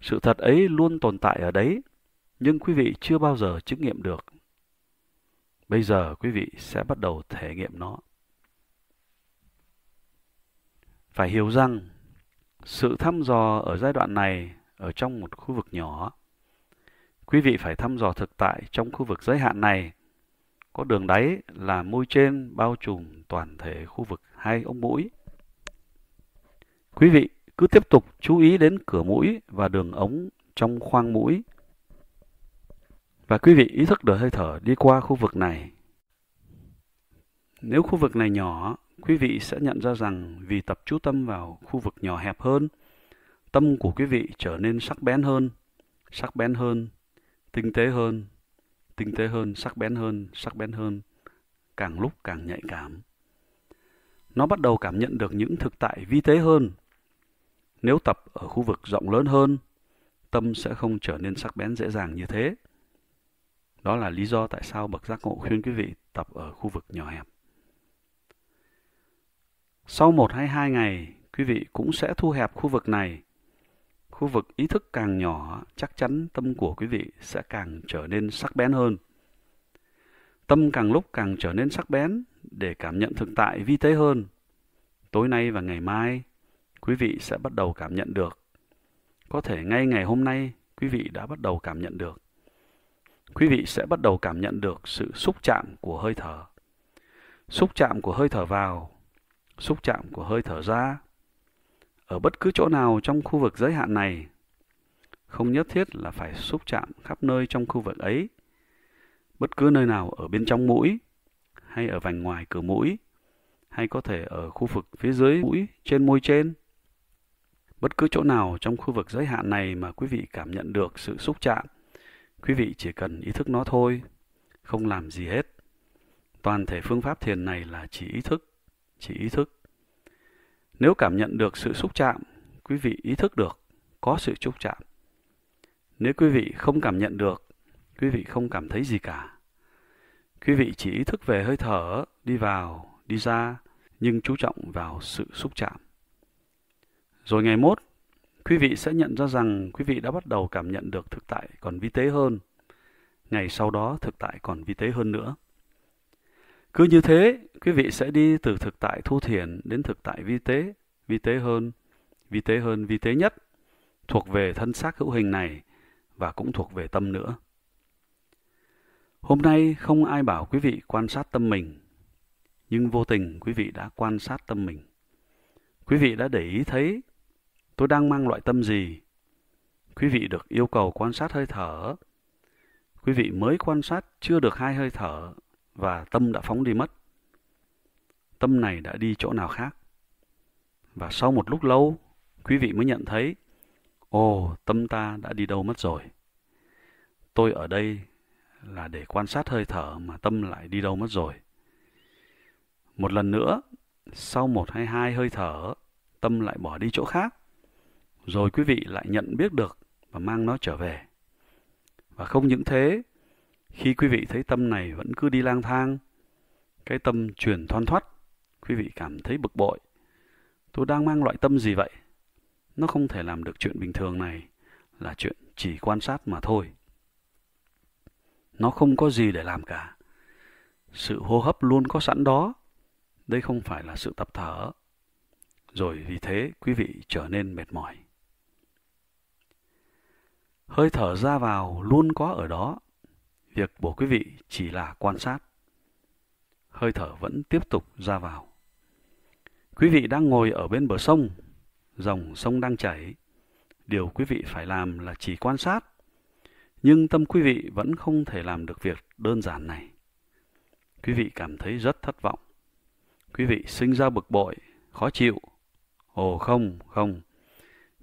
Sự thật ấy luôn tồn tại ở đấy, nhưng quý vị chưa bao giờ chứng nghiệm được. Bây giờ quý vị sẽ bắt đầu thể nghiệm nó phải hiểu rằng sự thăm dò ở giai đoạn này ở trong một khu vực nhỏ quý vị phải thăm dò thực tại trong khu vực giới hạn này có đường đáy là môi trên bao trùm toàn thể khu vực hai ống mũi quý vị cứ tiếp tục chú ý đến cửa mũi và đường ống trong khoang mũi và quý vị ý thức được hơi thở đi qua khu vực này nếu khu vực này nhỏ quý vị sẽ nhận ra rằng vì tập chú tâm vào khu vực nhỏ hẹp hơn, tâm của quý vị trở nên sắc bén hơn, sắc bén hơn, tinh tế hơn, tinh tế hơn, sắc bén hơn, sắc bén hơn, càng lúc càng nhạy cảm. Nó bắt đầu cảm nhận được những thực tại vi tế hơn. Nếu tập ở khu vực rộng lớn hơn, tâm sẽ không trở nên sắc bén dễ dàng như thế. Đó là lý do tại sao bậc giác ngộ khuyên quý vị tập ở khu vực nhỏ hẹp. Sau một hay hai ngày, quý vị cũng sẽ thu hẹp khu vực này. Khu vực ý thức càng nhỏ, chắc chắn tâm của quý vị sẽ càng trở nên sắc bén hơn. Tâm càng lúc càng trở nên sắc bén để cảm nhận thực tại vi tế hơn. Tối nay và ngày mai, quý vị sẽ bắt đầu cảm nhận được. Có thể ngay ngày hôm nay, quý vị đã bắt đầu cảm nhận được. Quý vị sẽ bắt đầu cảm nhận được sự xúc chạm của hơi thở. Xúc chạm của hơi thở vào xúc chạm của hơi thở ra ở bất cứ chỗ nào trong khu vực giới hạn này không nhất thiết là phải xúc chạm khắp nơi trong khu vực ấy bất cứ nơi nào ở bên trong mũi hay ở vành ngoài cửa mũi hay có thể ở khu vực phía dưới mũi trên môi trên bất cứ chỗ nào trong khu vực giới hạn này mà quý vị cảm nhận được sự xúc chạm quý vị chỉ cần ý thức nó thôi không làm gì hết toàn thể phương pháp thiền này là chỉ ý thức chỉ ý thức. Nếu cảm nhận được sự xúc chạm, quý vị ý thức được có sự xúc chạm. Nếu quý vị không cảm nhận được, quý vị không cảm thấy gì cả. Quý vị chỉ ý thức về hơi thở, đi vào, đi ra, nhưng chú trọng vào sự xúc chạm. Rồi ngày mốt, quý vị sẽ nhận ra rằng quý vị đã bắt đầu cảm nhận được thực tại còn vi tế hơn. Ngày sau đó thực tại còn vi tế hơn nữa. Cứ như thế, quý vị sẽ đi từ thực tại thu thiền đến thực tại vi tế, vi tế hơn, vi tế hơn, vi tế nhất, thuộc về thân xác hữu hình này và cũng thuộc về tâm nữa. Hôm nay không ai bảo quý vị quan sát tâm mình, nhưng vô tình quý vị đã quan sát tâm mình. Quý vị đã để ý thấy tôi đang mang loại tâm gì. Quý vị được yêu cầu quan sát hơi thở. Quý vị mới quan sát chưa được hai hơi thở và tâm đã phóng đi mất. Tâm này đã đi chỗ nào khác. Và sau một lúc lâu, quý vị mới nhận thấy, ồ, tâm ta đã đi đâu mất rồi. Tôi ở đây là để quan sát hơi thở mà tâm lại đi đâu mất rồi. Một lần nữa, sau một hay hai hơi thở, tâm lại bỏ đi chỗ khác. Rồi quý vị lại nhận biết được và mang nó trở về. Và không những thế, khi quý vị thấy tâm này vẫn cứ đi lang thang cái tâm chuyển thoăn thoắt quý vị cảm thấy bực bội tôi đang mang loại tâm gì vậy nó không thể làm được chuyện bình thường này là chuyện chỉ quan sát mà thôi nó không có gì để làm cả sự hô hấp luôn có sẵn đó đây không phải là sự tập thở rồi vì thế quý vị trở nên mệt mỏi hơi thở ra vào luôn có ở đó việc của quý vị chỉ là quan sát. Hơi thở vẫn tiếp tục ra vào. Quý vị đang ngồi ở bên bờ sông, dòng sông đang chảy. Điều quý vị phải làm là chỉ quan sát, nhưng tâm quý vị vẫn không thể làm được việc đơn giản này. Quý vị cảm thấy rất thất vọng. Quý vị sinh ra bực bội, khó chịu. Ồ không, không.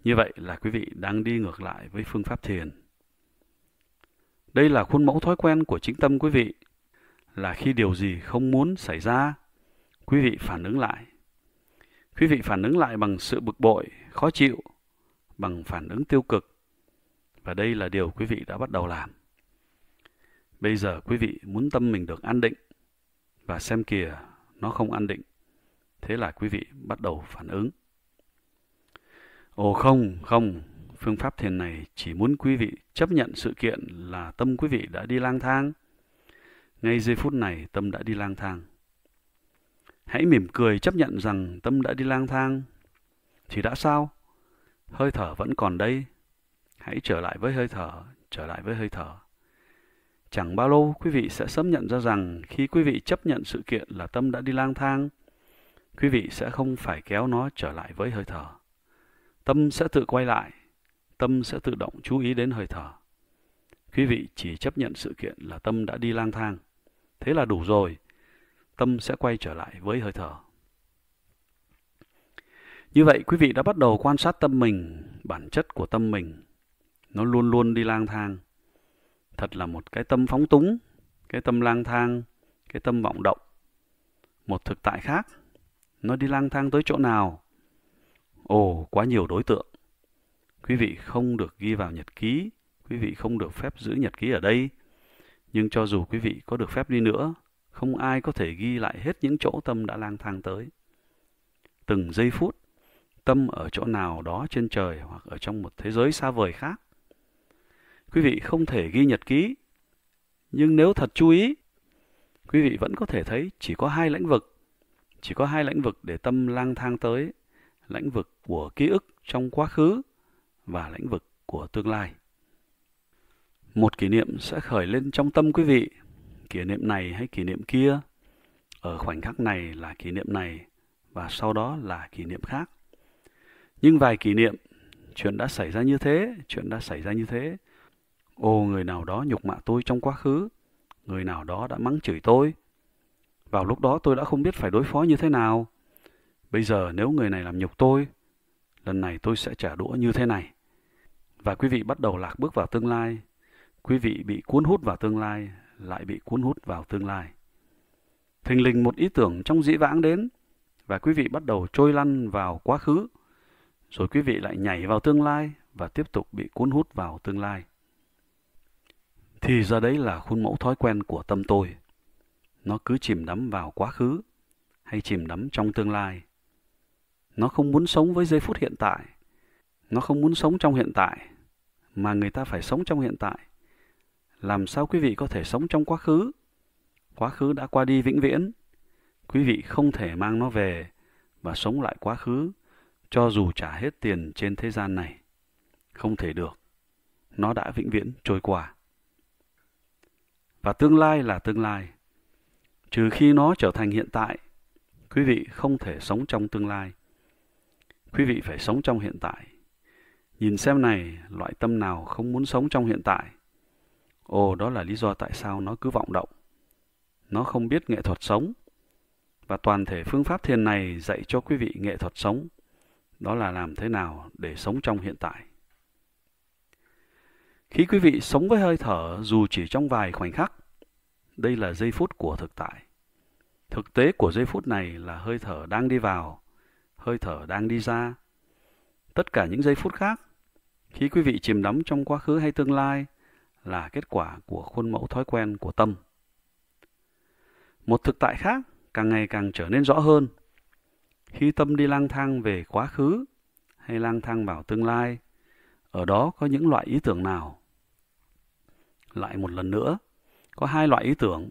Như vậy là quý vị đang đi ngược lại với phương pháp thiền. Đây là khuôn mẫu thói quen của chính tâm quý vị, là khi điều gì không muốn xảy ra, quý vị phản ứng lại. Quý vị phản ứng lại bằng sự bực bội, khó chịu, bằng phản ứng tiêu cực. Và đây là điều quý vị đã bắt đầu làm. Bây giờ quý vị muốn tâm mình được an định và xem kìa nó không an định. Thế là quý vị bắt đầu phản ứng. Ồ không, không, phương pháp thiền này chỉ muốn quý vị chấp nhận sự kiện là tâm quý vị đã đi lang thang. Ngay giây phút này tâm đã đi lang thang. Hãy mỉm cười chấp nhận rằng tâm đã đi lang thang. Thì đã sao? Hơi thở vẫn còn đây. Hãy trở lại với hơi thở, trở lại với hơi thở. Chẳng bao lâu quý vị sẽ sớm nhận ra rằng khi quý vị chấp nhận sự kiện là tâm đã đi lang thang, quý vị sẽ không phải kéo nó trở lại với hơi thở. Tâm sẽ tự quay lại tâm sẽ tự động chú ý đến hơi thở. Quý vị chỉ chấp nhận sự kiện là tâm đã đi lang thang. Thế là đủ rồi. Tâm sẽ quay trở lại với hơi thở. Như vậy quý vị đã bắt đầu quan sát tâm mình, bản chất của tâm mình. Nó luôn luôn đi lang thang. Thật là một cái tâm phóng túng, cái tâm lang thang, cái tâm vọng động. Một thực tại khác, nó đi lang thang tới chỗ nào? Ồ, quá nhiều đối tượng. Quý vị không được ghi vào nhật ký, quý vị không được phép giữ nhật ký ở đây. Nhưng cho dù quý vị có được phép đi nữa, không ai có thể ghi lại hết những chỗ tâm đã lang thang tới. Từng giây phút, tâm ở chỗ nào đó trên trời hoặc ở trong một thế giới xa vời khác. Quý vị không thể ghi nhật ký, nhưng nếu thật chú ý, quý vị vẫn có thể thấy chỉ có hai lĩnh vực, chỉ có hai lĩnh vực để tâm lang thang tới, lĩnh vực của ký ức trong quá khứ và lĩnh vực của tương lai. Một kỷ niệm sẽ khởi lên trong tâm quý vị, kỷ niệm này hay kỷ niệm kia. Ở khoảnh khắc này là kỷ niệm này và sau đó là kỷ niệm khác. Nhưng vài kỷ niệm, chuyện đã xảy ra như thế, chuyện đã xảy ra như thế. Ô người nào đó nhục mạ tôi trong quá khứ, người nào đó đã mắng chửi tôi. Vào lúc đó tôi đã không biết phải đối phó như thế nào. Bây giờ nếu người này làm nhục tôi, lần này tôi sẽ trả đũa như thế này và quý vị bắt đầu lạc bước vào tương lai quý vị bị cuốn hút vào tương lai lại bị cuốn hút vào tương lai thình lình một ý tưởng trong dĩ vãng đến và quý vị bắt đầu trôi lăn vào quá khứ rồi quý vị lại nhảy vào tương lai và tiếp tục bị cuốn hút vào tương lai thì ra đấy là khuôn mẫu thói quen của tâm tôi nó cứ chìm đắm vào quá khứ hay chìm đắm trong tương lai nó không muốn sống với giây phút hiện tại nó không muốn sống trong hiện tại, mà người ta phải sống trong hiện tại. Làm sao quý vị có thể sống trong quá khứ? Quá khứ đã qua đi vĩnh viễn. Quý vị không thể mang nó về và sống lại quá khứ cho dù trả hết tiền trên thế gian này. Không thể được. Nó đã vĩnh viễn trôi qua. Và tương lai là tương lai. Trừ khi nó trở thành hiện tại, quý vị không thể sống trong tương lai. Quý vị phải sống trong hiện tại. Nhìn xem này, loại tâm nào không muốn sống trong hiện tại? Ồ, đó là lý do tại sao nó cứ vọng động. Nó không biết nghệ thuật sống. Và toàn thể phương pháp thiền này dạy cho quý vị nghệ thuật sống. Đó là làm thế nào để sống trong hiện tại. Khi quý vị sống với hơi thở dù chỉ trong vài khoảnh khắc, đây là giây phút của thực tại. Thực tế của giây phút này là hơi thở đang đi vào, hơi thở đang đi ra. Tất cả những giây phút khác khi quý vị chìm đắm trong quá khứ hay tương lai là kết quả của khuôn mẫu thói quen của tâm. Một thực tại khác càng ngày càng trở nên rõ hơn. Khi tâm đi lang thang về quá khứ hay lang thang vào tương lai, ở đó có những loại ý tưởng nào? Lại một lần nữa, có hai loại ý tưởng,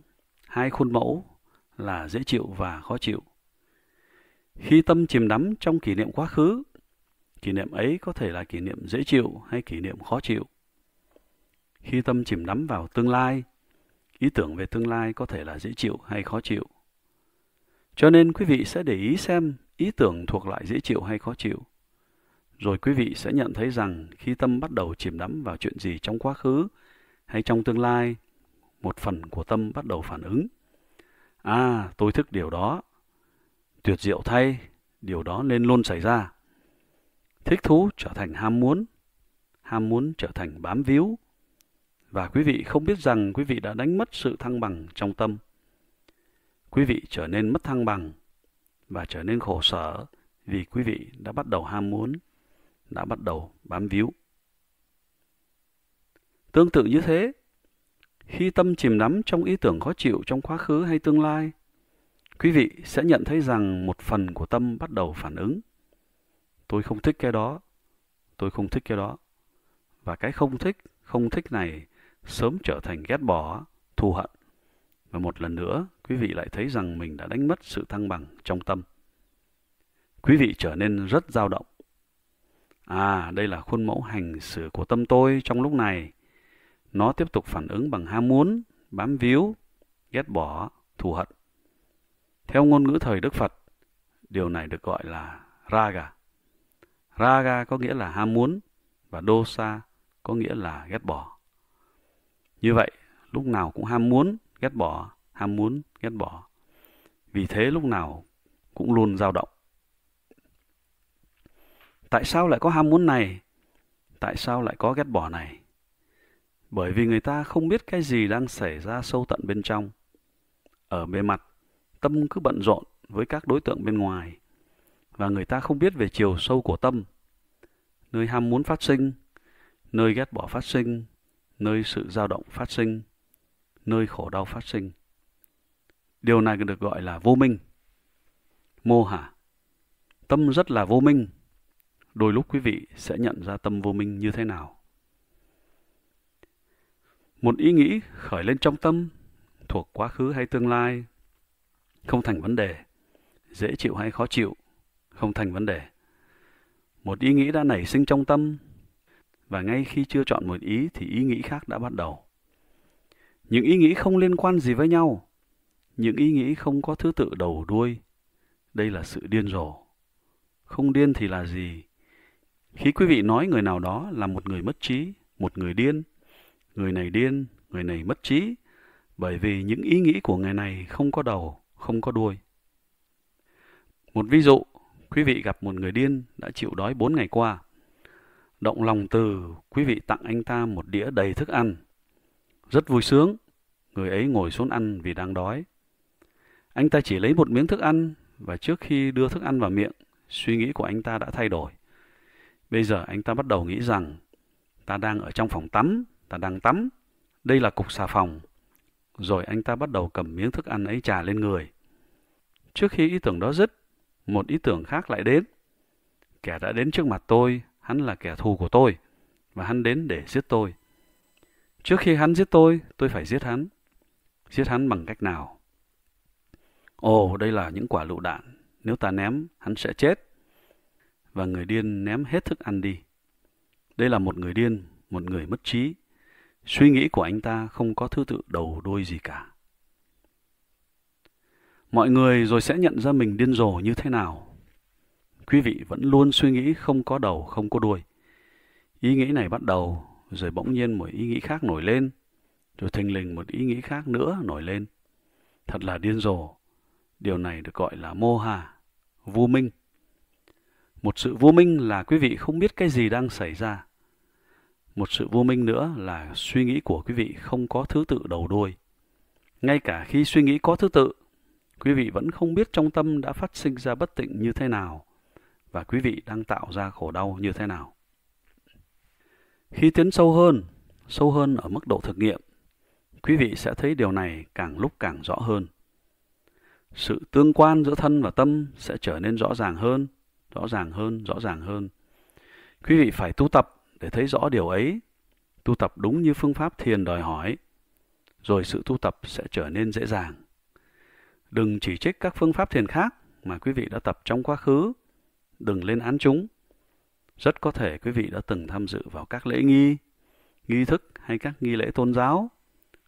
hai khuôn mẫu là dễ chịu và khó chịu. Khi tâm chìm đắm trong kỷ niệm quá khứ, kỷ niệm ấy có thể là kỷ niệm dễ chịu hay kỷ niệm khó chịu khi tâm chìm đắm vào tương lai ý tưởng về tương lai có thể là dễ chịu hay khó chịu cho nên quý vị sẽ để ý xem ý tưởng thuộc loại dễ chịu hay khó chịu rồi quý vị sẽ nhận thấy rằng khi tâm bắt đầu chìm đắm vào chuyện gì trong quá khứ hay trong tương lai một phần của tâm bắt đầu phản ứng à tôi thức điều đó tuyệt diệu thay điều đó nên luôn xảy ra thích thú trở thành ham muốn, ham muốn trở thành bám víu. Và quý vị không biết rằng quý vị đã đánh mất sự thăng bằng trong tâm. Quý vị trở nên mất thăng bằng và trở nên khổ sở vì quý vị đã bắt đầu ham muốn, đã bắt đầu bám víu. Tương tự như thế, khi tâm chìm đắm trong ý tưởng khó chịu trong quá khứ hay tương lai, quý vị sẽ nhận thấy rằng một phần của tâm bắt đầu phản ứng tôi không thích cái đó tôi không thích cái đó và cái không thích không thích này sớm trở thành ghét bỏ thù hận và một lần nữa quý vị lại thấy rằng mình đã đánh mất sự thăng bằng trong tâm quý vị trở nên rất dao động à đây là khuôn mẫu hành xử của tâm tôi trong lúc này nó tiếp tục phản ứng bằng ham muốn bám víu ghét bỏ thù hận theo ngôn ngữ thời đức phật điều này được gọi là raga Raga có nghĩa là ham muốn và dosa có nghĩa là ghét bỏ. Như vậy, lúc nào cũng ham muốn, ghét bỏ, ham muốn, ghét bỏ. Vì thế lúc nào cũng luôn dao động. Tại sao lại có ham muốn này? Tại sao lại có ghét bỏ này? Bởi vì người ta không biết cái gì đang xảy ra sâu tận bên trong. Ở bề mặt, tâm cứ bận rộn với các đối tượng bên ngoài và người ta không biết về chiều sâu của tâm. Nơi ham muốn phát sinh, nơi ghét bỏ phát sinh, nơi sự dao động phát sinh, nơi khổ đau phát sinh. Điều này được gọi là vô minh. Mô hả? Tâm rất là vô minh. Đôi lúc quý vị sẽ nhận ra tâm vô minh như thế nào. Một ý nghĩ khởi lên trong tâm, thuộc quá khứ hay tương lai, không thành vấn đề, dễ chịu hay khó chịu, không thành vấn đề. Một ý nghĩ đã nảy sinh trong tâm, và ngay khi chưa chọn một ý thì ý nghĩ khác đã bắt đầu. Những ý nghĩ không liên quan gì với nhau, những ý nghĩ không có thứ tự đầu đuôi, đây là sự điên rồ. Không điên thì là gì? Khi quý vị nói người nào đó là một người mất trí, một người điên, người này điên, người này mất trí, bởi vì những ý nghĩ của người này không có đầu, không có đuôi. Một ví dụ, quý vị gặp một người điên đã chịu đói bốn ngày qua. Động lòng từ, quý vị tặng anh ta một đĩa đầy thức ăn. Rất vui sướng, người ấy ngồi xuống ăn vì đang đói. Anh ta chỉ lấy một miếng thức ăn và trước khi đưa thức ăn vào miệng, suy nghĩ của anh ta đã thay đổi. Bây giờ anh ta bắt đầu nghĩ rằng ta đang ở trong phòng tắm, ta đang tắm, đây là cục xà phòng. Rồi anh ta bắt đầu cầm miếng thức ăn ấy trà lên người. Trước khi ý tưởng đó dứt, một ý tưởng khác lại đến. Kẻ đã đến trước mặt tôi, hắn là kẻ thù của tôi, và hắn đến để giết tôi. Trước khi hắn giết tôi, tôi phải giết hắn. Giết hắn bằng cách nào? Ồ, đây là những quả lựu đạn. Nếu ta ném, hắn sẽ chết. Và người điên ném hết thức ăn đi. Đây là một người điên, một người mất trí. Suy nghĩ của anh ta không có thứ tự đầu đuôi gì cả mọi người rồi sẽ nhận ra mình điên rồ như thế nào. Quý vị vẫn luôn suy nghĩ không có đầu, không có đuôi. Ý nghĩ này bắt đầu, rồi bỗng nhiên một ý nghĩ khác nổi lên, rồi thình lình một ý nghĩ khác nữa nổi lên. Thật là điên rồ. Điều này được gọi là mô hà, vô minh. Một sự vô minh là quý vị không biết cái gì đang xảy ra. Một sự vô minh nữa là suy nghĩ của quý vị không có thứ tự đầu đuôi. Ngay cả khi suy nghĩ có thứ tự Quý vị vẫn không biết trong tâm đã phát sinh ra bất tịnh như thế nào và quý vị đang tạo ra khổ đau như thế nào. Khi tiến sâu hơn, sâu hơn ở mức độ thực nghiệm, quý vị sẽ thấy điều này càng lúc càng rõ hơn. Sự tương quan giữa thân và tâm sẽ trở nên rõ ràng hơn, rõ ràng hơn, rõ ràng hơn. Quý vị phải tu tập để thấy rõ điều ấy, tu tập đúng như phương pháp thiền đòi hỏi, rồi sự tu tập sẽ trở nên dễ dàng. Đừng chỉ trích các phương pháp thiền khác mà quý vị đã tập trong quá khứ. Đừng lên án chúng. Rất có thể quý vị đã từng tham dự vào các lễ nghi, nghi thức hay các nghi lễ tôn giáo.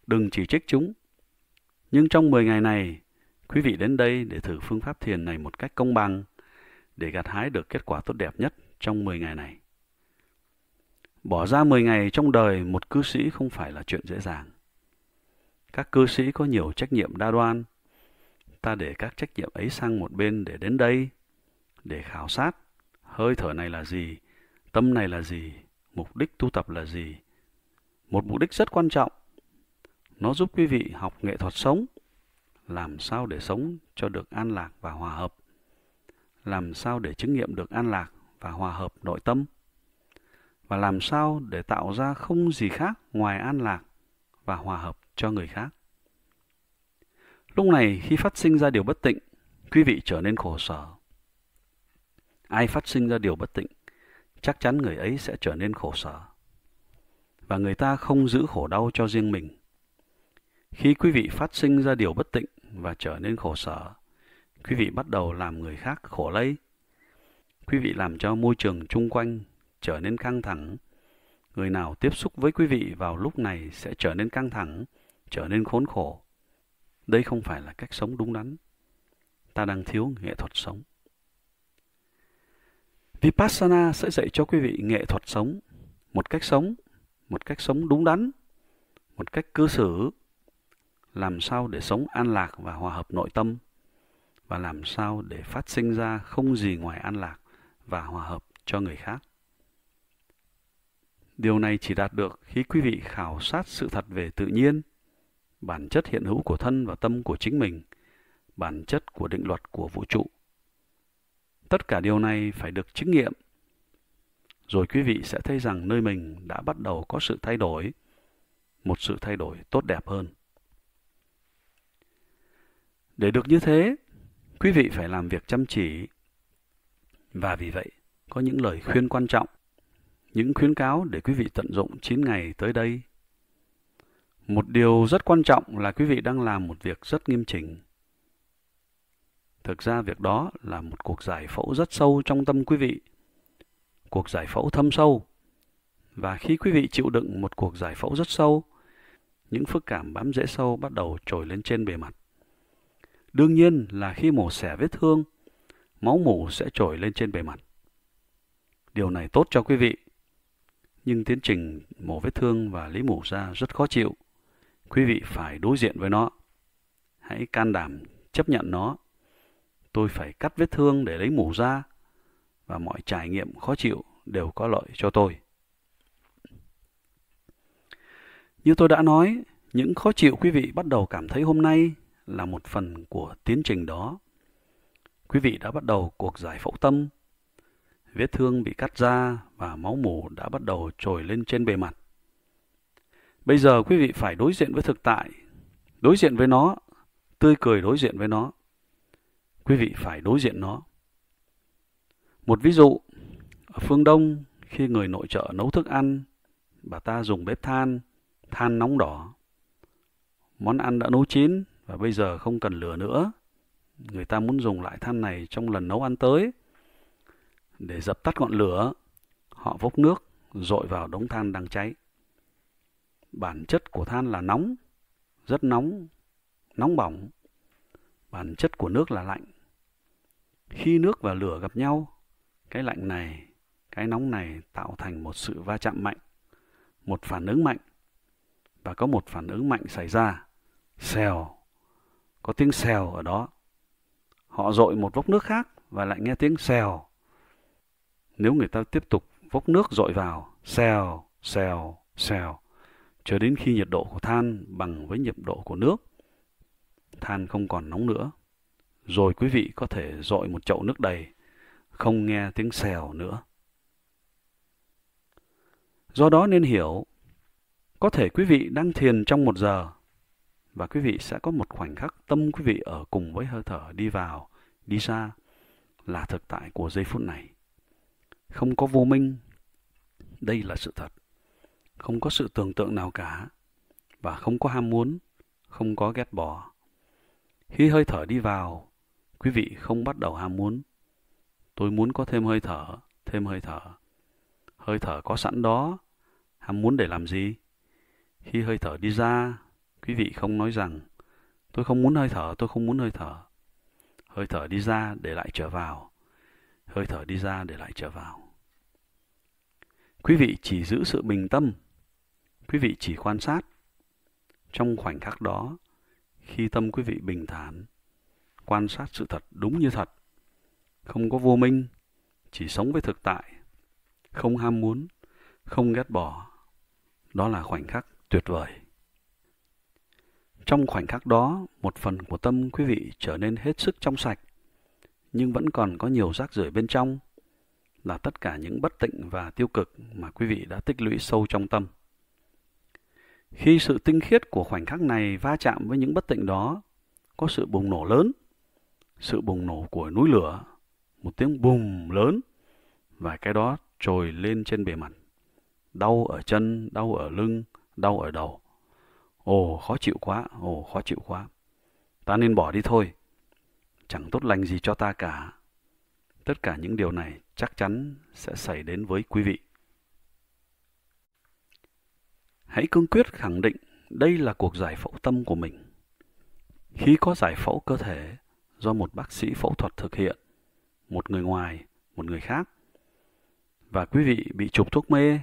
Đừng chỉ trích chúng. Nhưng trong 10 ngày này, quý vị đến đây để thử phương pháp thiền này một cách công bằng, để gặt hái được kết quả tốt đẹp nhất trong 10 ngày này. Bỏ ra 10 ngày trong đời một cư sĩ không phải là chuyện dễ dàng. Các cư sĩ có nhiều trách nhiệm đa đoan, ta để các trách nhiệm ấy sang một bên để đến đây, để khảo sát hơi thở này là gì, tâm này là gì, mục đích tu tập là gì. Một mục đích rất quan trọng. Nó giúp quý vị học nghệ thuật sống, làm sao để sống cho được an lạc và hòa hợp, làm sao để chứng nghiệm được an lạc và hòa hợp nội tâm, và làm sao để tạo ra không gì khác ngoài an lạc và hòa hợp cho người khác. Lúc này khi phát sinh ra điều bất tịnh, quý vị trở nên khổ sở. Ai phát sinh ra điều bất tịnh, chắc chắn người ấy sẽ trở nên khổ sở. Và người ta không giữ khổ đau cho riêng mình. Khi quý vị phát sinh ra điều bất tịnh và trở nên khổ sở, quý vị bắt đầu làm người khác khổ lây. Quý vị làm cho môi trường chung quanh trở nên căng thẳng. Người nào tiếp xúc với quý vị vào lúc này sẽ trở nên căng thẳng, trở nên khốn khổ đây không phải là cách sống đúng đắn. Ta đang thiếu nghệ thuật sống. Vipassana sẽ dạy cho quý vị nghệ thuật sống, một cách sống, một cách sống đúng đắn, một cách cư xử, làm sao để sống an lạc và hòa hợp nội tâm, và làm sao để phát sinh ra không gì ngoài an lạc và hòa hợp cho người khác. Điều này chỉ đạt được khi quý vị khảo sát sự thật về tự nhiên, bản chất hiện hữu của thân và tâm của chính mình, bản chất của định luật của vũ trụ. Tất cả điều này phải được chứng nghiệm. Rồi quý vị sẽ thấy rằng nơi mình đã bắt đầu có sự thay đổi, một sự thay đổi tốt đẹp hơn. Để được như thế, quý vị phải làm việc chăm chỉ. Và vì vậy, có những lời khuyên quan trọng, những khuyến cáo để quý vị tận dụng 9 ngày tới đây một điều rất quan trọng là quý vị đang làm một việc rất nghiêm chỉnh. Thực ra việc đó là một cuộc giải phẫu rất sâu trong tâm quý vị. Cuộc giải phẫu thâm sâu. Và khi quý vị chịu đựng một cuộc giải phẫu rất sâu, những phức cảm bám rễ sâu bắt đầu trồi lên trên bề mặt. Đương nhiên là khi mổ xẻ vết thương, máu mủ sẽ trồi lên trên bề mặt. Điều này tốt cho quý vị, nhưng tiến trình mổ vết thương và lấy mủ ra rất khó chịu quý vị phải đối diện với nó hãy can đảm chấp nhận nó tôi phải cắt vết thương để lấy mủ ra và mọi trải nghiệm khó chịu đều có lợi cho tôi như tôi đã nói những khó chịu quý vị bắt đầu cảm thấy hôm nay là một phần của tiến trình đó quý vị đã bắt đầu cuộc giải phẫu tâm vết thương bị cắt ra và máu mủ đã bắt đầu trồi lên trên bề mặt Bây giờ quý vị phải đối diện với thực tại, đối diện với nó, tươi cười đối diện với nó. Quý vị phải đối diện nó. Một ví dụ, ở phương Đông, khi người nội trợ nấu thức ăn, bà ta dùng bếp than, than nóng đỏ. Món ăn đã nấu chín và bây giờ không cần lửa nữa. Người ta muốn dùng lại than này trong lần nấu ăn tới. Để dập tắt ngọn lửa, họ vốc nước dội vào đống than đang cháy. Bản chất của than là nóng, rất nóng, nóng bỏng. Bản chất của nước là lạnh. Khi nước và lửa gặp nhau, cái lạnh này, cái nóng này tạo thành một sự va chạm mạnh, một phản ứng mạnh. Và có một phản ứng mạnh xảy ra, xèo, có tiếng xèo ở đó. Họ dội một vốc nước khác và lại nghe tiếng xèo. Nếu người ta tiếp tục vốc nước dội vào, xèo, xèo, xèo, cho đến khi nhiệt độ của than bằng với nhiệt độ của nước. Than không còn nóng nữa. Rồi quý vị có thể dội một chậu nước đầy, không nghe tiếng xèo nữa. Do đó nên hiểu, có thể quý vị đang thiền trong một giờ và quý vị sẽ có một khoảnh khắc tâm quý vị ở cùng với hơi thở đi vào, đi ra là thực tại của giây phút này. Không có vô minh, đây là sự thật không có sự tưởng tượng nào cả và không có ham muốn, không có ghét bỏ. Khi hơi thở đi vào, quý vị không bắt đầu ham muốn. Tôi muốn có thêm hơi thở, thêm hơi thở. Hơi thở có sẵn đó, ham muốn để làm gì? Khi hơi thở đi ra, quý vị không nói rằng tôi không muốn hơi thở, tôi không muốn hơi thở. Hơi thở đi ra để lại trở vào. Hơi thở đi ra để lại trở vào. Quý vị chỉ giữ sự bình tâm Quý vị chỉ quan sát. Trong khoảnh khắc đó, khi tâm quý vị bình thản, quan sát sự thật đúng như thật, không có vô minh, chỉ sống với thực tại, không ham muốn, không ghét bỏ. Đó là khoảnh khắc tuyệt vời. Trong khoảnh khắc đó, một phần của tâm quý vị trở nên hết sức trong sạch, nhưng vẫn còn có nhiều rác rưởi bên trong, là tất cả những bất tịnh và tiêu cực mà quý vị đã tích lũy sâu trong tâm. Khi sự tinh khiết của khoảnh khắc này va chạm với những bất tịnh đó, có sự bùng nổ lớn, sự bùng nổ của núi lửa, một tiếng bùng lớn và cái đó trồi lên trên bề mặt. Đau ở chân, đau ở lưng, đau ở đầu. Ồ, khó chịu quá, ồ, khó chịu quá. Ta nên bỏ đi thôi. Chẳng tốt lành gì cho ta cả. Tất cả những điều này chắc chắn sẽ xảy đến với quý vị hãy cương quyết khẳng định đây là cuộc giải phẫu tâm của mình. Khi có giải phẫu cơ thể do một bác sĩ phẫu thuật thực hiện, một người ngoài, một người khác, và quý vị bị trục thuốc mê,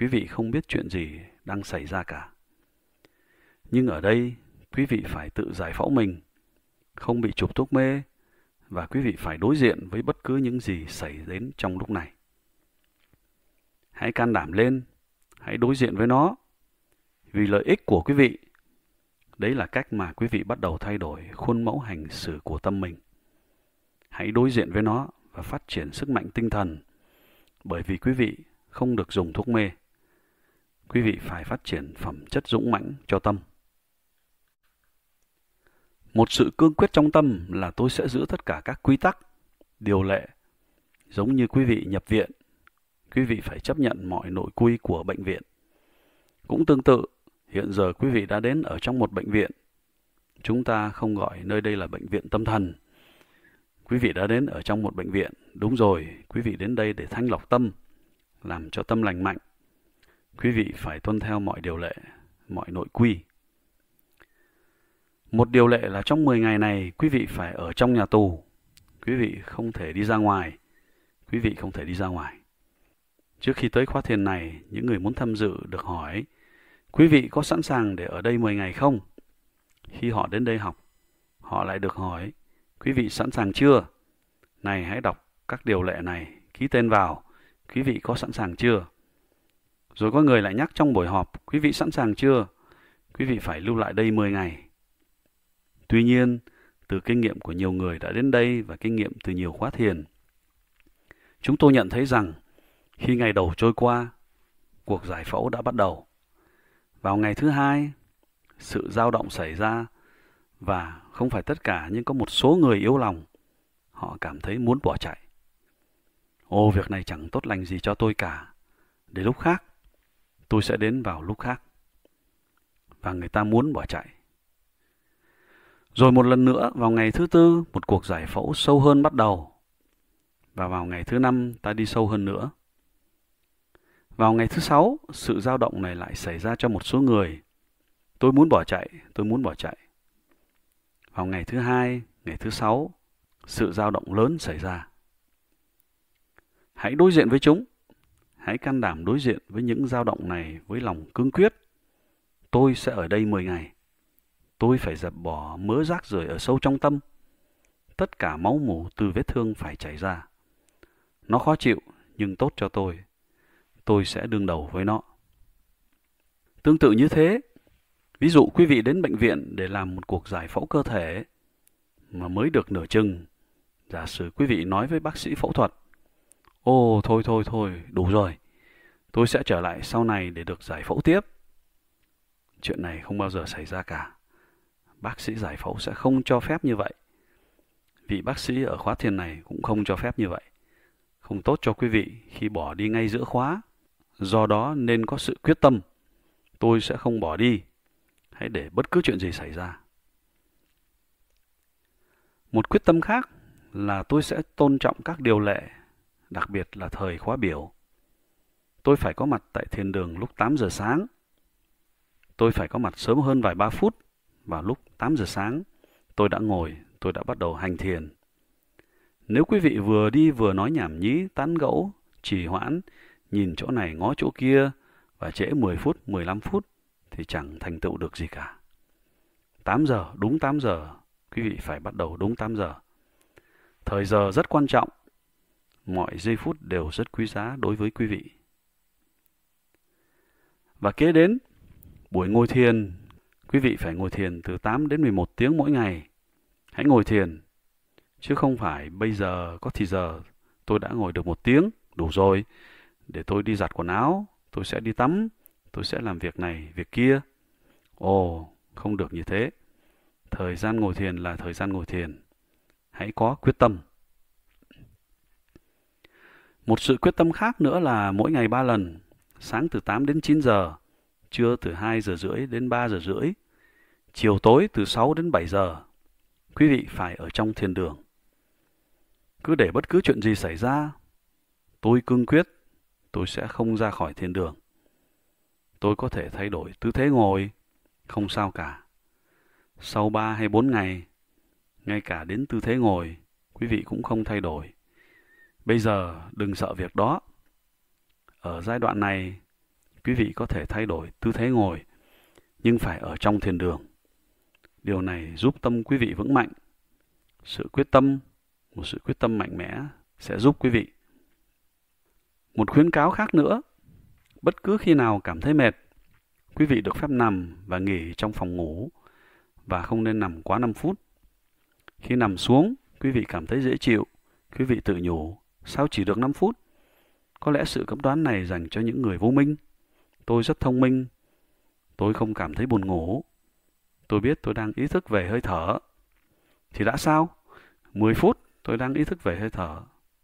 quý vị không biết chuyện gì đang xảy ra cả. Nhưng ở đây, quý vị phải tự giải phẫu mình, không bị trục thuốc mê, và quý vị phải đối diện với bất cứ những gì xảy đến trong lúc này. Hãy can đảm lên, hãy đối diện với nó vì lợi ích của quý vị. Đấy là cách mà quý vị bắt đầu thay đổi khuôn mẫu hành xử của tâm mình. Hãy đối diện với nó và phát triển sức mạnh tinh thần, bởi vì quý vị không được dùng thuốc mê. Quý vị phải phát triển phẩm chất dũng mãnh cho tâm. Một sự cương quyết trong tâm là tôi sẽ giữ tất cả các quy tắc, điều lệ, giống như quý vị nhập viện. Quý vị phải chấp nhận mọi nội quy của bệnh viện. Cũng tương tự, Hiện giờ quý vị đã đến ở trong một bệnh viện. Chúng ta không gọi nơi đây là bệnh viện tâm thần. Quý vị đã đến ở trong một bệnh viện. Đúng rồi, quý vị đến đây để thanh lọc tâm, làm cho tâm lành mạnh. Quý vị phải tuân theo mọi điều lệ, mọi nội quy. Một điều lệ là trong 10 ngày này quý vị phải ở trong nhà tù. Quý vị không thể đi ra ngoài. Quý vị không thể đi ra ngoài. Trước khi tới khóa thiền này, những người muốn tham dự được hỏi Quý vị có sẵn sàng để ở đây 10 ngày không? Khi họ đến đây học, họ lại được hỏi, quý vị sẵn sàng chưa? Này hãy đọc các điều lệ này, ký tên vào, quý vị có sẵn sàng chưa? Rồi có người lại nhắc trong buổi họp, quý vị sẵn sàng chưa? Quý vị phải lưu lại đây 10 ngày. Tuy nhiên, từ kinh nghiệm của nhiều người đã đến đây và kinh nghiệm từ nhiều khóa thiền, chúng tôi nhận thấy rằng khi ngày đầu trôi qua, cuộc giải phẫu đã bắt đầu. Vào ngày thứ hai, sự dao động xảy ra và không phải tất cả nhưng có một số người yếu lòng. Họ cảm thấy muốn bỏ chạy. Ô việc này chẳng tốt lành gì cho tôi cả. Để lúc khác, tôi sẽ đến vào lúc khác. Và người ta muốn bỏ chạy. Rồi một lần nữa vào ngày thứ tư, một cuộc giải phẫu sâu hơn bắt đầu. Và vào ngày thứ năm ta đi sâu hơn nữa. Vào ngày thứ sáu, sự dao động này lại xảy ra cho một số người. Tôi muốn bỏ chạy, tôi muốn bỏ chạy. Vào ngày thứ hai, ngày thứ sáu, sự dao động lớn xảy ra. Hãy đối diện với chúng. Hãy can đảm đối diện với những dao động này với lòng cương quyết. Tôi sẽ ở đây 10 ngày. Tôi phải dập bỏ mớ rác rưởi ở sâu trong tâm. Tất cả máu mủ từ vết thương phải chảy ra. Nó khó chịu nhưng tốt cho tôi tôi sẽ đương đầu với nó. Tương tự như thế, ví dụ quý vị đến bệnh viện để làm một cuộc giải phẫu cơ thể mà mới được nửa chừng, giả sử quý vị nói với bác sĩ phẫu thuật, "Ô thôi thôi thôi, đủ rồi. Tôi sẽ trở lại sau này để được giải phẫu tiếp." Chuyện này không bao giờ xảy ra cả. Bác sĩ giải phẫu sẽ không cho phép như vậy. Vị bác sĩ ở khóa thiền này cũng không cho phép như vậy. Không tốt cho quý vị khi bỏ đi ngay giữa khóa do đó nên có sự quyết tâm tôi sẽ không bỏ đi hãy để bất cứ chuyện gì xảy ra một quyết tâm khác là tôi sẽ tôn trọng các điều lệ đặc biệt là thời khóa biểu tôi phải có mặt tại thiền đường lúc 8 giờ sáng tôi phải có mặt sớm hơn vài ba phút và lúc 8 giờ sáng tôi đã ngồi tôi đã bắt đầu hành thiền nếu quý vị vừa đi vừa nói nhảm nhí tán gẫu trì hoãn nhìn chỗ này ngó chỗ kia và trễ 10 phút, 15 phút thì chẳng thành tựu được gì cả. 8 giờ, đúng 8 giờ, quý vị phải bắt đầu đúng 8 giờ. Thời giờ rất quan trọng, mọi giây phút đều rất quý giá đối với quý vị. Và kế đến, buổi ngồi thiền, quý vị phải ngồi thiền từ 8 đến 11 tiếng mỗi ngày. Hãy ngồi thiền, chứ không phải bây giờ có thì giờ tôi đã ngồi được một tiếng, đủ rồi, để tôi đi giặt quần áo, tôi sẽ đi tắm, tôi sẽ làm việc này, việc kia. Ồ, không được như thế. Thời gian ngồi thiền là thời gian ngồi thiền. Hãy có quyết tâm. Một sự quyết tâm khác nữa là mỗi ngày 3 lần, sáng từ 8 đến 9 giờ, trưa từ 2 giờ rưỡi đến 3 giờ rưỡi, chiều tối từ 6 đến 7 giờ. Quý vị phải ở trong thiền đường. Cứ để bất cứ chuyện gì xảy ra, tôi cương quyết tôi sẽ không ra khỏi thiên đường. Tôi có thể thay đổi tư thế ngồi, không sao cả. Sau ba hay bốn ngày, ngay cả đến tư thế ngồi, quý vị cũng không thay đổi. Bây giờ đừng sợ việc đó. Ở giai đoạn này, quý vị có thể thay đổi tư thế ngồi, nhưng phải ở trong thiền đường. Điều này giúp tâm quý vị vững mạnh. Sự quyết tâm, một sự quyết tâm mạnh mẽ sẽ giúp quý vị một khuyến cáo khác nữa, bất cứ khi nào cảm thấy mệt, quý vị được phép nằm và nghỉ trong phòng ngủ và không nên nằm quá 5 phút. Khi nằm xuống, quý vị cảm thấy dễ chịu, quý vị tự nhủ, sao chỉ được 5 phút? Có lẽ sự cấm đoán này dành cho những người vô minh. Tôi rất thông minh, tôi không cảm thấy buồn ngủ. Tôi biết tôi đang ý thức về hơi thở. Thì đã sao? 10 phút tôi đang ý thức về hơi thở.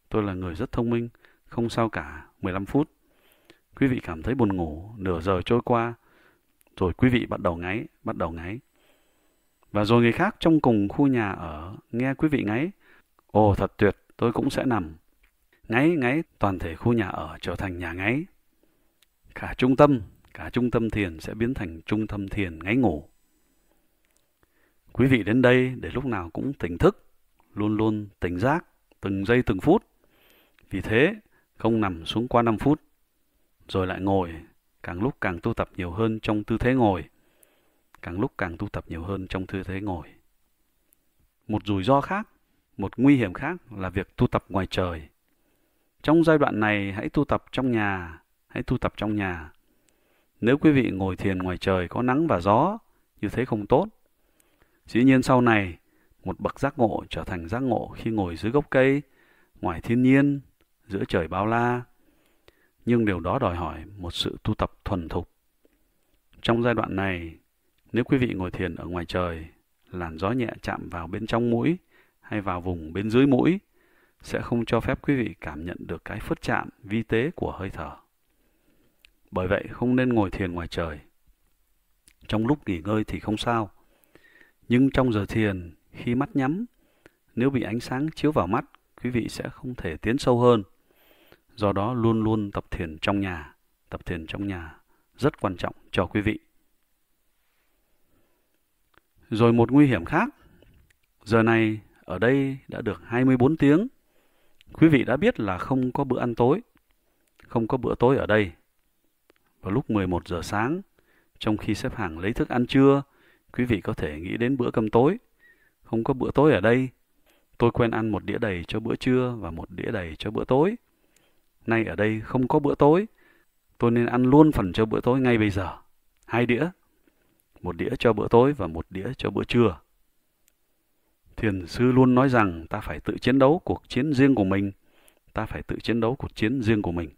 Tôi là người rất thông minh. Không sao cả, 15 phút. Quý vị cảm thấy buồn ngủ, nửa giờ trôi qua, rồi quý vị bắt đầu ngáy, bắt đầu ngáy. Và rồi người khác trong cùng khu nhà ở nghe quý vị ngáy, ồ thật tuyệt, tôi cũng sẽ nằm. Ngáy ngáy toàn thể khu nhà ở trở thành nhà ngáy. Cả trung tâm, cả trung tâm thiền sẽ biến thành trung tâm thiền ngáy ngủ. Quý vị đến đây để lúc nào cũng tỉnh thức, luôn luôn tỉnh giác, từng giây từng phút. Vì thế, không nằm xuống quá 5 phút, rồi lại ngồi, càng lúc càng tu tập nhiều hơn trong tư thế ngồi, càng lúc càng tu tập nhiều hơn trong tư thế ngồi. Một rủi ro khác, một nguy hiểm khác là việc tu tập ngoài trời. Trong giai đoạn này hãy tu tập trong nhà, hãy tu tập trong nhà. Nếu quý vị ngồi thiền ngoài trời có nắng và gió, như thế không tốt. Dĩ nhiên sau này, một bậc giác ngộ trở thành giác ngộ khi ngồi dưới gốc cây, ngoài thiên nhiên, giữa trời bao la. Nhưng điều đó đòi hỏi một sự tu tập thuần thục. Trong giai đoạn này, nếu quý vị ngồi thiền ở ngoài trời, làn gió nhẹ chạm vào bên trong mũi hay vào vùng bên dưới mũi sẽ không cho phép quý vị cảm nhận được cái phất chạm vi tế của hơi thở. Bởi vậy không nên ngồi thiền ngoài trời. Trong lúc nghỉ ngơi thì không sao. Nhưng trong giờ thiền, khi mắt nhắm, nếu bị ánh sáng chiếu vào mắt, quý vị sẽ không thể tiến sâu hơn. Do đó luôn luôn tập thiền trong nhà, tập thiền trong nhà rất quan trọng cho quý vị. Rồi một nguy hiểm khác, giờ này ở đây đã được 24 tiếng. Quý vị đã biết là không có bữa ăn tối, không có bữa tối ở đây. Vào lúc 11 giờ sáng, trong khi xếp hàng lấy thức ăn trưa, quý vị có thể nghĩ đến bữa cơm tối. Không có bữa tối ở đây, tôi quen ăn một đĩa đầy cho bữa trưa và một đĩa đầy cho bữa tối nay ở đây không có bữa tối, tôi nên ăn luôn phần cho bữa tối ngay bây giờ. Hai đĩa, một đĩa cho bữa tối và một đĩa cho bữa trưa. Thiền sư luôn nói rằng ta phải tự chiến đấu cuộc chiến riêng của mình, ta phải tự chiến đấu cuộc chiến riêng của mình.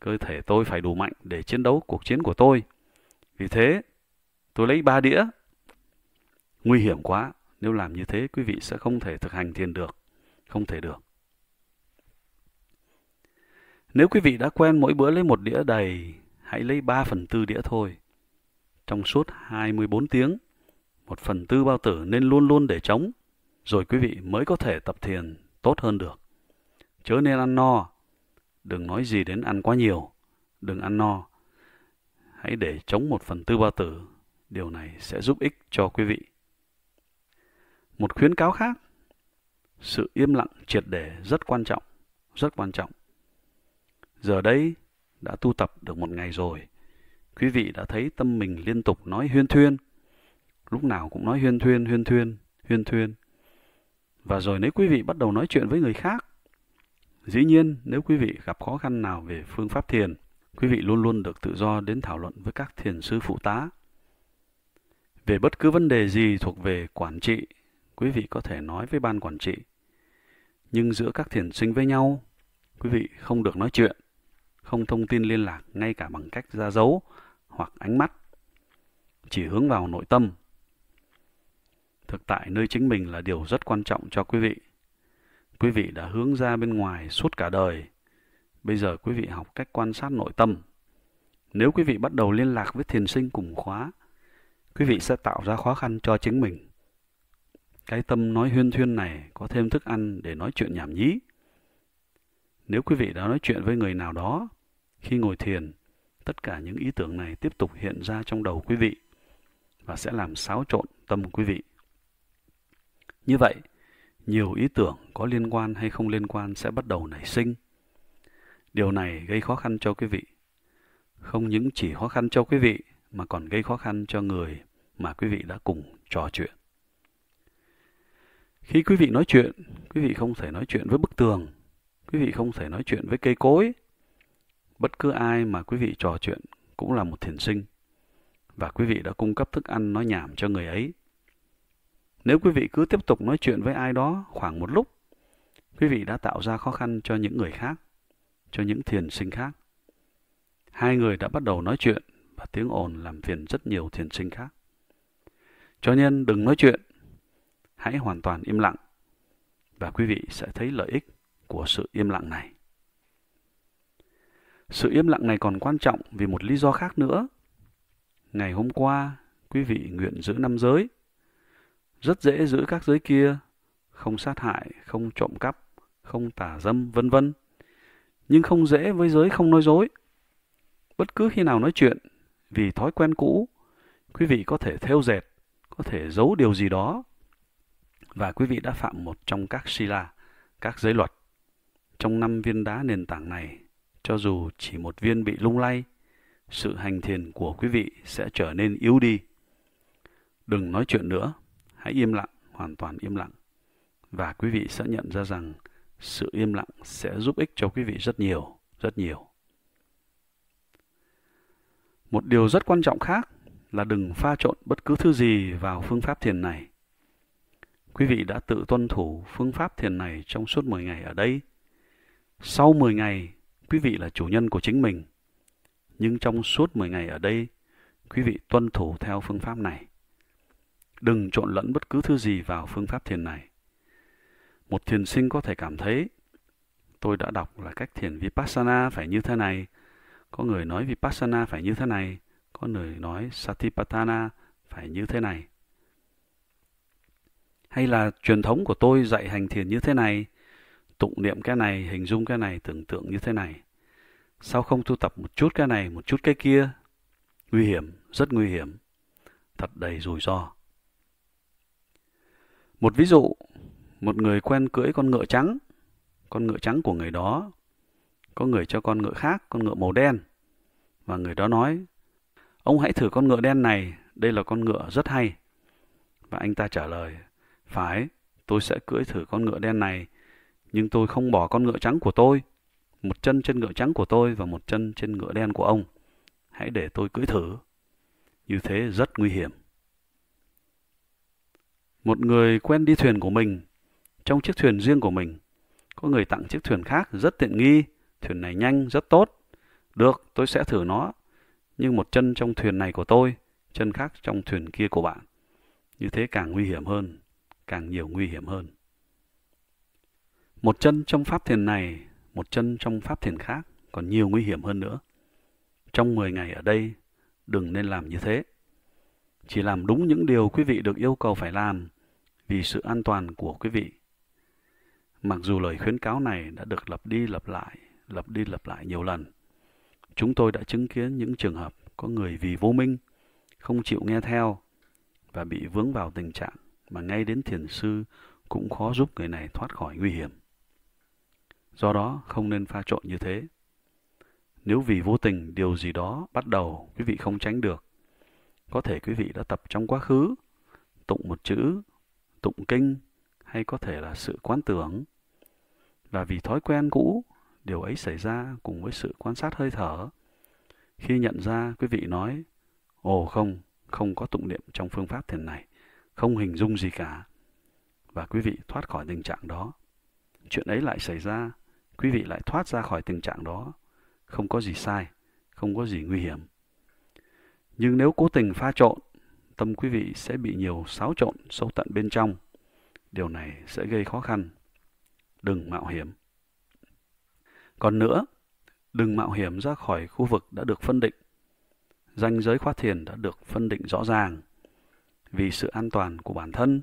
Cơ thể tôi phải đủ mạnh để chiến đấu cuộc chiến của tôi. Vì thế, tôi lấy ba đĩa. Nguy hiểm quá, nếu làm như thế quý vị sẽ không thể thực hành thiền được, không thể được. Nếu quý vị đã quen mỗi bữa lấy một đĩa đầy, hãy lấy 3 phần tư đĩa thôi. Trong suốt 24 tiếng, một phần tư bao tử nên luôn luôn để trống, rồi quý vị mới có thể tập thiền tốt hơn được. Chớ nên ăn no, đừng nói gì đến ăn quá nhiều, đừng ăn no. Hãy để trống một phần tư bao tử, điều này sẽ giúp ích cho quý vị. Một khuyến cáo khác, sự im lặng triệt để rất quan trọng, rất quan trọng Giờ đây đã tu tập được một ngày rồi. Quý vị đã thấy tâm mình liên tục nói huyên thuyên. Lúc nào cũng nói huyên thuyên, huyên thuyên, huyên thuyên. Và rồi nếu quý vị bắt đầu nói chuyện với người khác, dĩ nhiên nếu quý vị gặp khó khăn nào về phương pháp thiền, quý vị luôn luôn được tự do đến thảo luận với các thiền sư phụ tá. Về bất cứ vấn đề gì thuộc về quản trị, quý vị có thể nói với ban quản trị. Nhưng giữa các thiền sinh với nhau, quý vị không được nói chuyện không thông tin liên lạc ngay cả bằng cách ra dấu hoặc ánh mắt, chỉ hướng vào nội tâm. Thực tại nơi chính mình là điều rất quan trọng cho quý vị. Quý vị đã hướng ra bên ngoài suốt cả đời. Bây giờ quý vị học cách quan sát nội tâm. Nếu quý vị bắt đầu liên lạc với thiền sinh cùng khóa, quý vị sẽ tạo ra khó khăn cho chính mình. Cái tâm nói huyên thuyên này có thêm thức ăn để nói chuyện nhảm nhí. Nếu quý vị đã nói chuyện với người nào đó khi ngồi thiền, tất cả những ý tưởng này tiếp tục hiện ra trong đầu quý vị và sẽ làm xáo trộn tâm quý vị. Như vậy, nhiều ý tưởng có liên quan hay không liên quan sẽ bắt đầu nảy sinh. Điều này gây khó khăn cho quý vị. Không những chỉ khó khăn cho quý vị mà còn gây khó khăn cho người mà quý vị đã cùng trò chuyện. Khi quý vị nói chuyện, quý vị không thể nói chuyện với bức tường, quý vị không thể nói chuyện với cây cối, Bất cứ ai mà quý vị trò chuyện cũng là một thiền sinh, và quý vị đã cung cấp thức ăn nói nhảm cho người ấy. Nếu quý vị cứ tiếp tục nói chuyện với ai đó khoảng một lúc, quý vị đã tạo ra khó khăn cho những người khác, cho những thiền sinh khác. Hai người đã bắt đầu nói chuyện và tiếng ồn làm phiền rất nhiều thiền sinh khác. Cho nên đừng nói chuyện, hãy hoàn toàn im lặng và quý vị sẽ thấy lợi ích của sự im lặng này. Sự im lặng này còn quan trọng vì một lý do khác nữa. Ngày hôm qua, quý vị nguyện giữ năm giới. Rất dễ giữ các giới kia, không sát hại, không trộm cắp, không tả dâm, vân vân. Nhưng không dễ với giới không nói dối. Bất cứ khi nào nói chuyện, vì thói quen cũ, quý vị có thể theo dệt, có thể giấu điều gì đó. Và quý vị đã phạm một trong các sila, các giới luật. Trong năm viên đá nền tảng này, cho dù chỉ một viên bị lung lay, sự hành thiền của quý vị sẽ trở nên yếu đi. Đừng nói chuyện nữa, hãy im lặng, hoàn toàn im lặng. Và quý vị sẽ nhận ra rằng sự im lặng sẽ giúp ích cho quý vị rất nhiều, rất nhiều. Một điều rất quan trọng khác là đừng pha trộn bất cứ thứ gì vào phương pháp thiền này. Quý vị đã tự tuân thủ phương pháp thiền này trong suốt 10 ngày ở đây. Sau 10 ngày, quý vị là chủ nhân của chính mình. Nhưng trong suốt 10 ngày ở đây, quý vị tuân thủ theo phương pháp này. Đừng trộn lẫn bất cứ thứ gì vào phương pháp thiền này. Một thiền sinh có thể cảm thấy tôi đã đọc là cách thiền Vipassana phải như thế này, có người nói Vipassana phải như thế này, có người nói Satipatthana phải như thế này. Hay là truyền thống của tôi dạy hành thiền như thế này, tụng niệm cái này, hình dung cái này, tưởng tượng như thế này. Sao không tu tập một chút cái này, một chút cái kia? Nguy hiểm, rất nguy hiểm, thật đầy rủi ro. Một ví dụ, một người quen cưỡi con ngựa trắng, con ngựa trắng của người đó, có người cho con ngựa khác, con ngựa màu đen. Và người đó nói, ông hãy thử con ngựa đen này, đây là con ngựa rất hay. Và anh ta trả lời, phải, tôi sẽ cưỡi thử con ngựa đen này nhưng tôi không bỏ con ngựa trắng của tôi, một chân trên ngựa trắng của tôi và một chân trên ngựa đen của ông. Hãy để tôi cưỡi thử. Như thế rất nguy hiểm. Một người quen đi thuyền của mình, trong chiếc thuyền riêng của mình, có người tặng chiếc thuyền khác rất tiện nghi, thuyền này nhanh, rất tốt. Được, tôi sẽ thử nó, nhưng một chân trong thuyền này của tôi, chân khác trong thuyền kia của bạn. Như thế càng nguy hiểm hơn, càng nhiều nguy hiểm hơn. Một chân trong pháp thiền này, một chân trong pháp thiền khác còn nhiều nguy hiểm hơn nữa. Trong 10 ngày ở đây, đừng nên làm như thế. Chỉ làm đúng những điều quý vị được yêu cầu phải làm vì sự an toàn của quý vị. Mặc dù lời khuyến cáo này đã được lặp đi lặp lại, lặp đi lặp lại nhiều lần, chúng tôi đã chứng kiến những trường hợp có người vì vô minh, không chịu nghe theo và bị vướng vào tình trạng mà ngay đến thiền sư cũng khó giúp người này thoát khỏi nguy hiểm do đó không nên pha trộn như thế. Nếu vì vô tình điều gì đó bắt đầu quý vị không tránh được, có thể quý vị đã tập trong quá khứ, tụng một chữ, tụng kinh hay có thể là sự quán tưởng. Và vì thói quen cũ, điều ấy xảy ra cùng với sự quan sát hơi thở. Khi nhận ra quý vị nói, ồ không, không có tụng niệm trong phương pháp thiền này, không hình dung gì cả. Và quý vị thoát khỏi tình trạng đó. Chuyện ấy lại xảy ra quý vị lại thoát ra khỏi tình trạng đó không có gì sai không có gì nguy hiểm nhưng nếu cố tình pha trộn tâm quý vị sẽ bị nhiều xáo trộn sâu tận bên trong điều này sẽ gây khó khăn đừng mạo hiểm còn nữa đừng mạo hiểm ra khỏi khu vực đã được phân định ranh giới khoa thiền đã được phân định rõ ràng vì sự an toàn của bản thân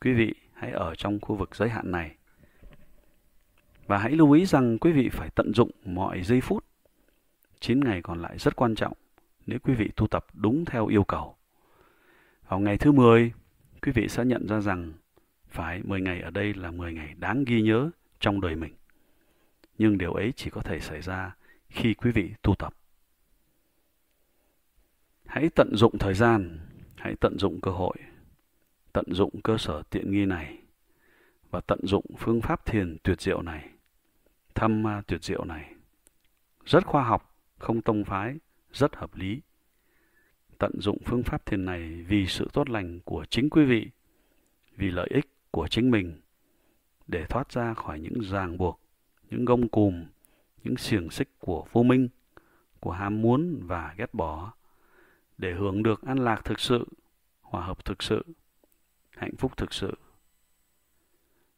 quý vị hãy ở trong khu vực giới hạn này và hãy lưu ý rằng quý vị phải tận dụng mọi giây phút. 9 ngày còn lại rất quan trọng nếu quý vị tu tập đúng theo yêu cầu. Vào ngày thứ 10, quý vị sẽ nhận ra rằng phải 10 ngày ở đây là 10 ngày đáng ghi nhớ trong đời mình. Nhưng điều ấy chỉ có thể xảy ra khi quý vị tu tập. Hãy tận dụng thời gian, hãy tận dụng cơ hội, tận dụng cơ sở tiện nghi này và tận dụng phương pháp thiền tuyệt diệu này thăm ma à, tuyệt diệu này. Rất khoa học, không tông phái, rất hợp lý. Tận dụng phương pháp thiền này vì sự tốt lành của chính quý vị, vì lợi ích của chính mình, để thoát ra khỏi những ràng buộc, những gông cùm, những xiềng xích của vô minh, của ham muốn và ghét bỏ, để hưởng được an lạc thực sự, hòa hợp thực sự, hạnh phúc thực sự.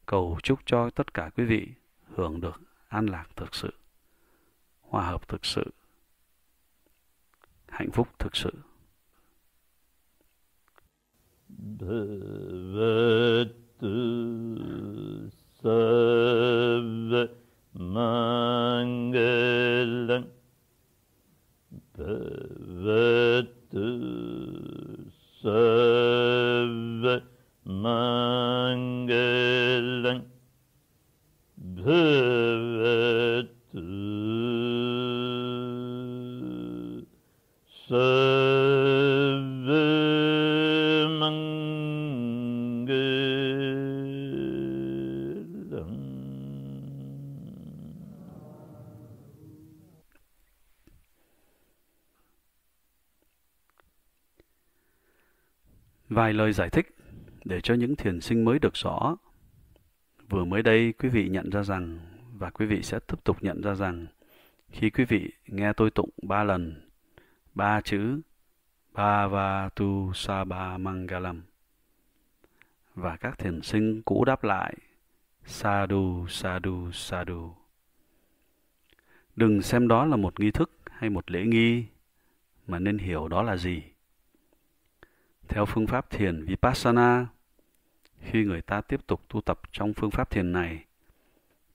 Cầu chúc cho tất cả quý vị hưởng được an lạc thực sự hòa hợp thực sự hạnh phúc thực sự bhavatthu sarva mangalam bhavatthu sarva vài lời giải thích để cho những thiền sinh mới được rõ Vừa mới đây quý vị nhận ra rằng và quý vị sẽ tiếp tục nhận ra rằng khi quý vị nghe tôi tụng ba lần ba chữ ba tu Bhavatu Sabha Mangalam và các thiền sinh cũ đáp lại Sadhu Sadhu Sadhu Đừng xem đó là một nghi thức hay một lễ nghi mà nên hiểu đó là gì. Theo phương pháp thiền Vipassana, khi người ta tiếp tục tu tập trong phương pháp thiền này,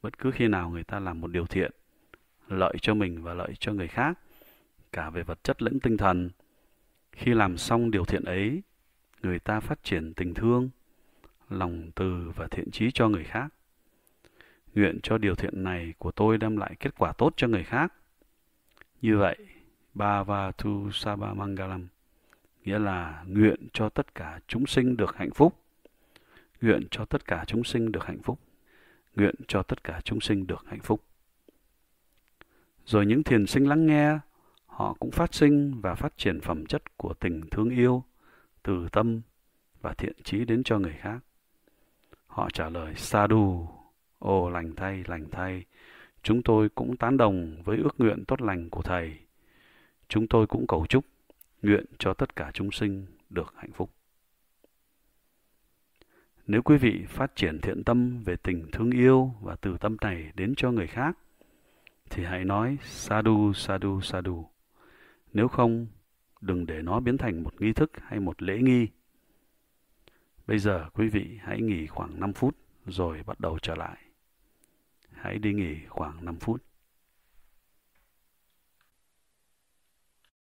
bất cứ khi nào người ta làm một điều thiện, lợi cho mình và lợi cho người khác, cả về vật chất lẫn tinh thần, khi làm xong điều thiện ấy, người ta phát triển tình thương, lòng từ và thiện trí cho người khác. Nguyện cho điều thiện này của tôi đem lại kết quả tốt cho người khác. Như vậy, Bhavatu Sabamangalam nghĩa là nguyện cho tất cả chúng sinh được hạnh phúc nguyện cho tất cả chúng sinh được hạnh phúc, nguyện cho tất cả chúng sinh được hạnh phúc. Rồi những thiền sinh lắng nghe, họ cũng phát sinh và phát triển phẩm chất của tình thương yêu, từ tâm và thiện trí đến cho người khác. Họ trả lời Sadhu, đù, ồ lành thay, lành thay, chúng tôi cũng tán đồng với ước nguyện tốt lành của Thầy. Chúng tôi cũng cầu chúc, nguyện cho tất cả chúng sinh được hạnh phúc. Nếu quý vị phát triển thiện tâm về tình thương yêu và từ tâm này đến cho người khác, thì hãy nói sadu sadu sadu Nếu không, đừng để nó biến thành một nghi thức hay một lễ nghi. Bây giờ quý vị hãy nghỉ khoảng 5 phút rồi bắt đầu trở lại. Hãy đi nghỉ khoảng 5 phút.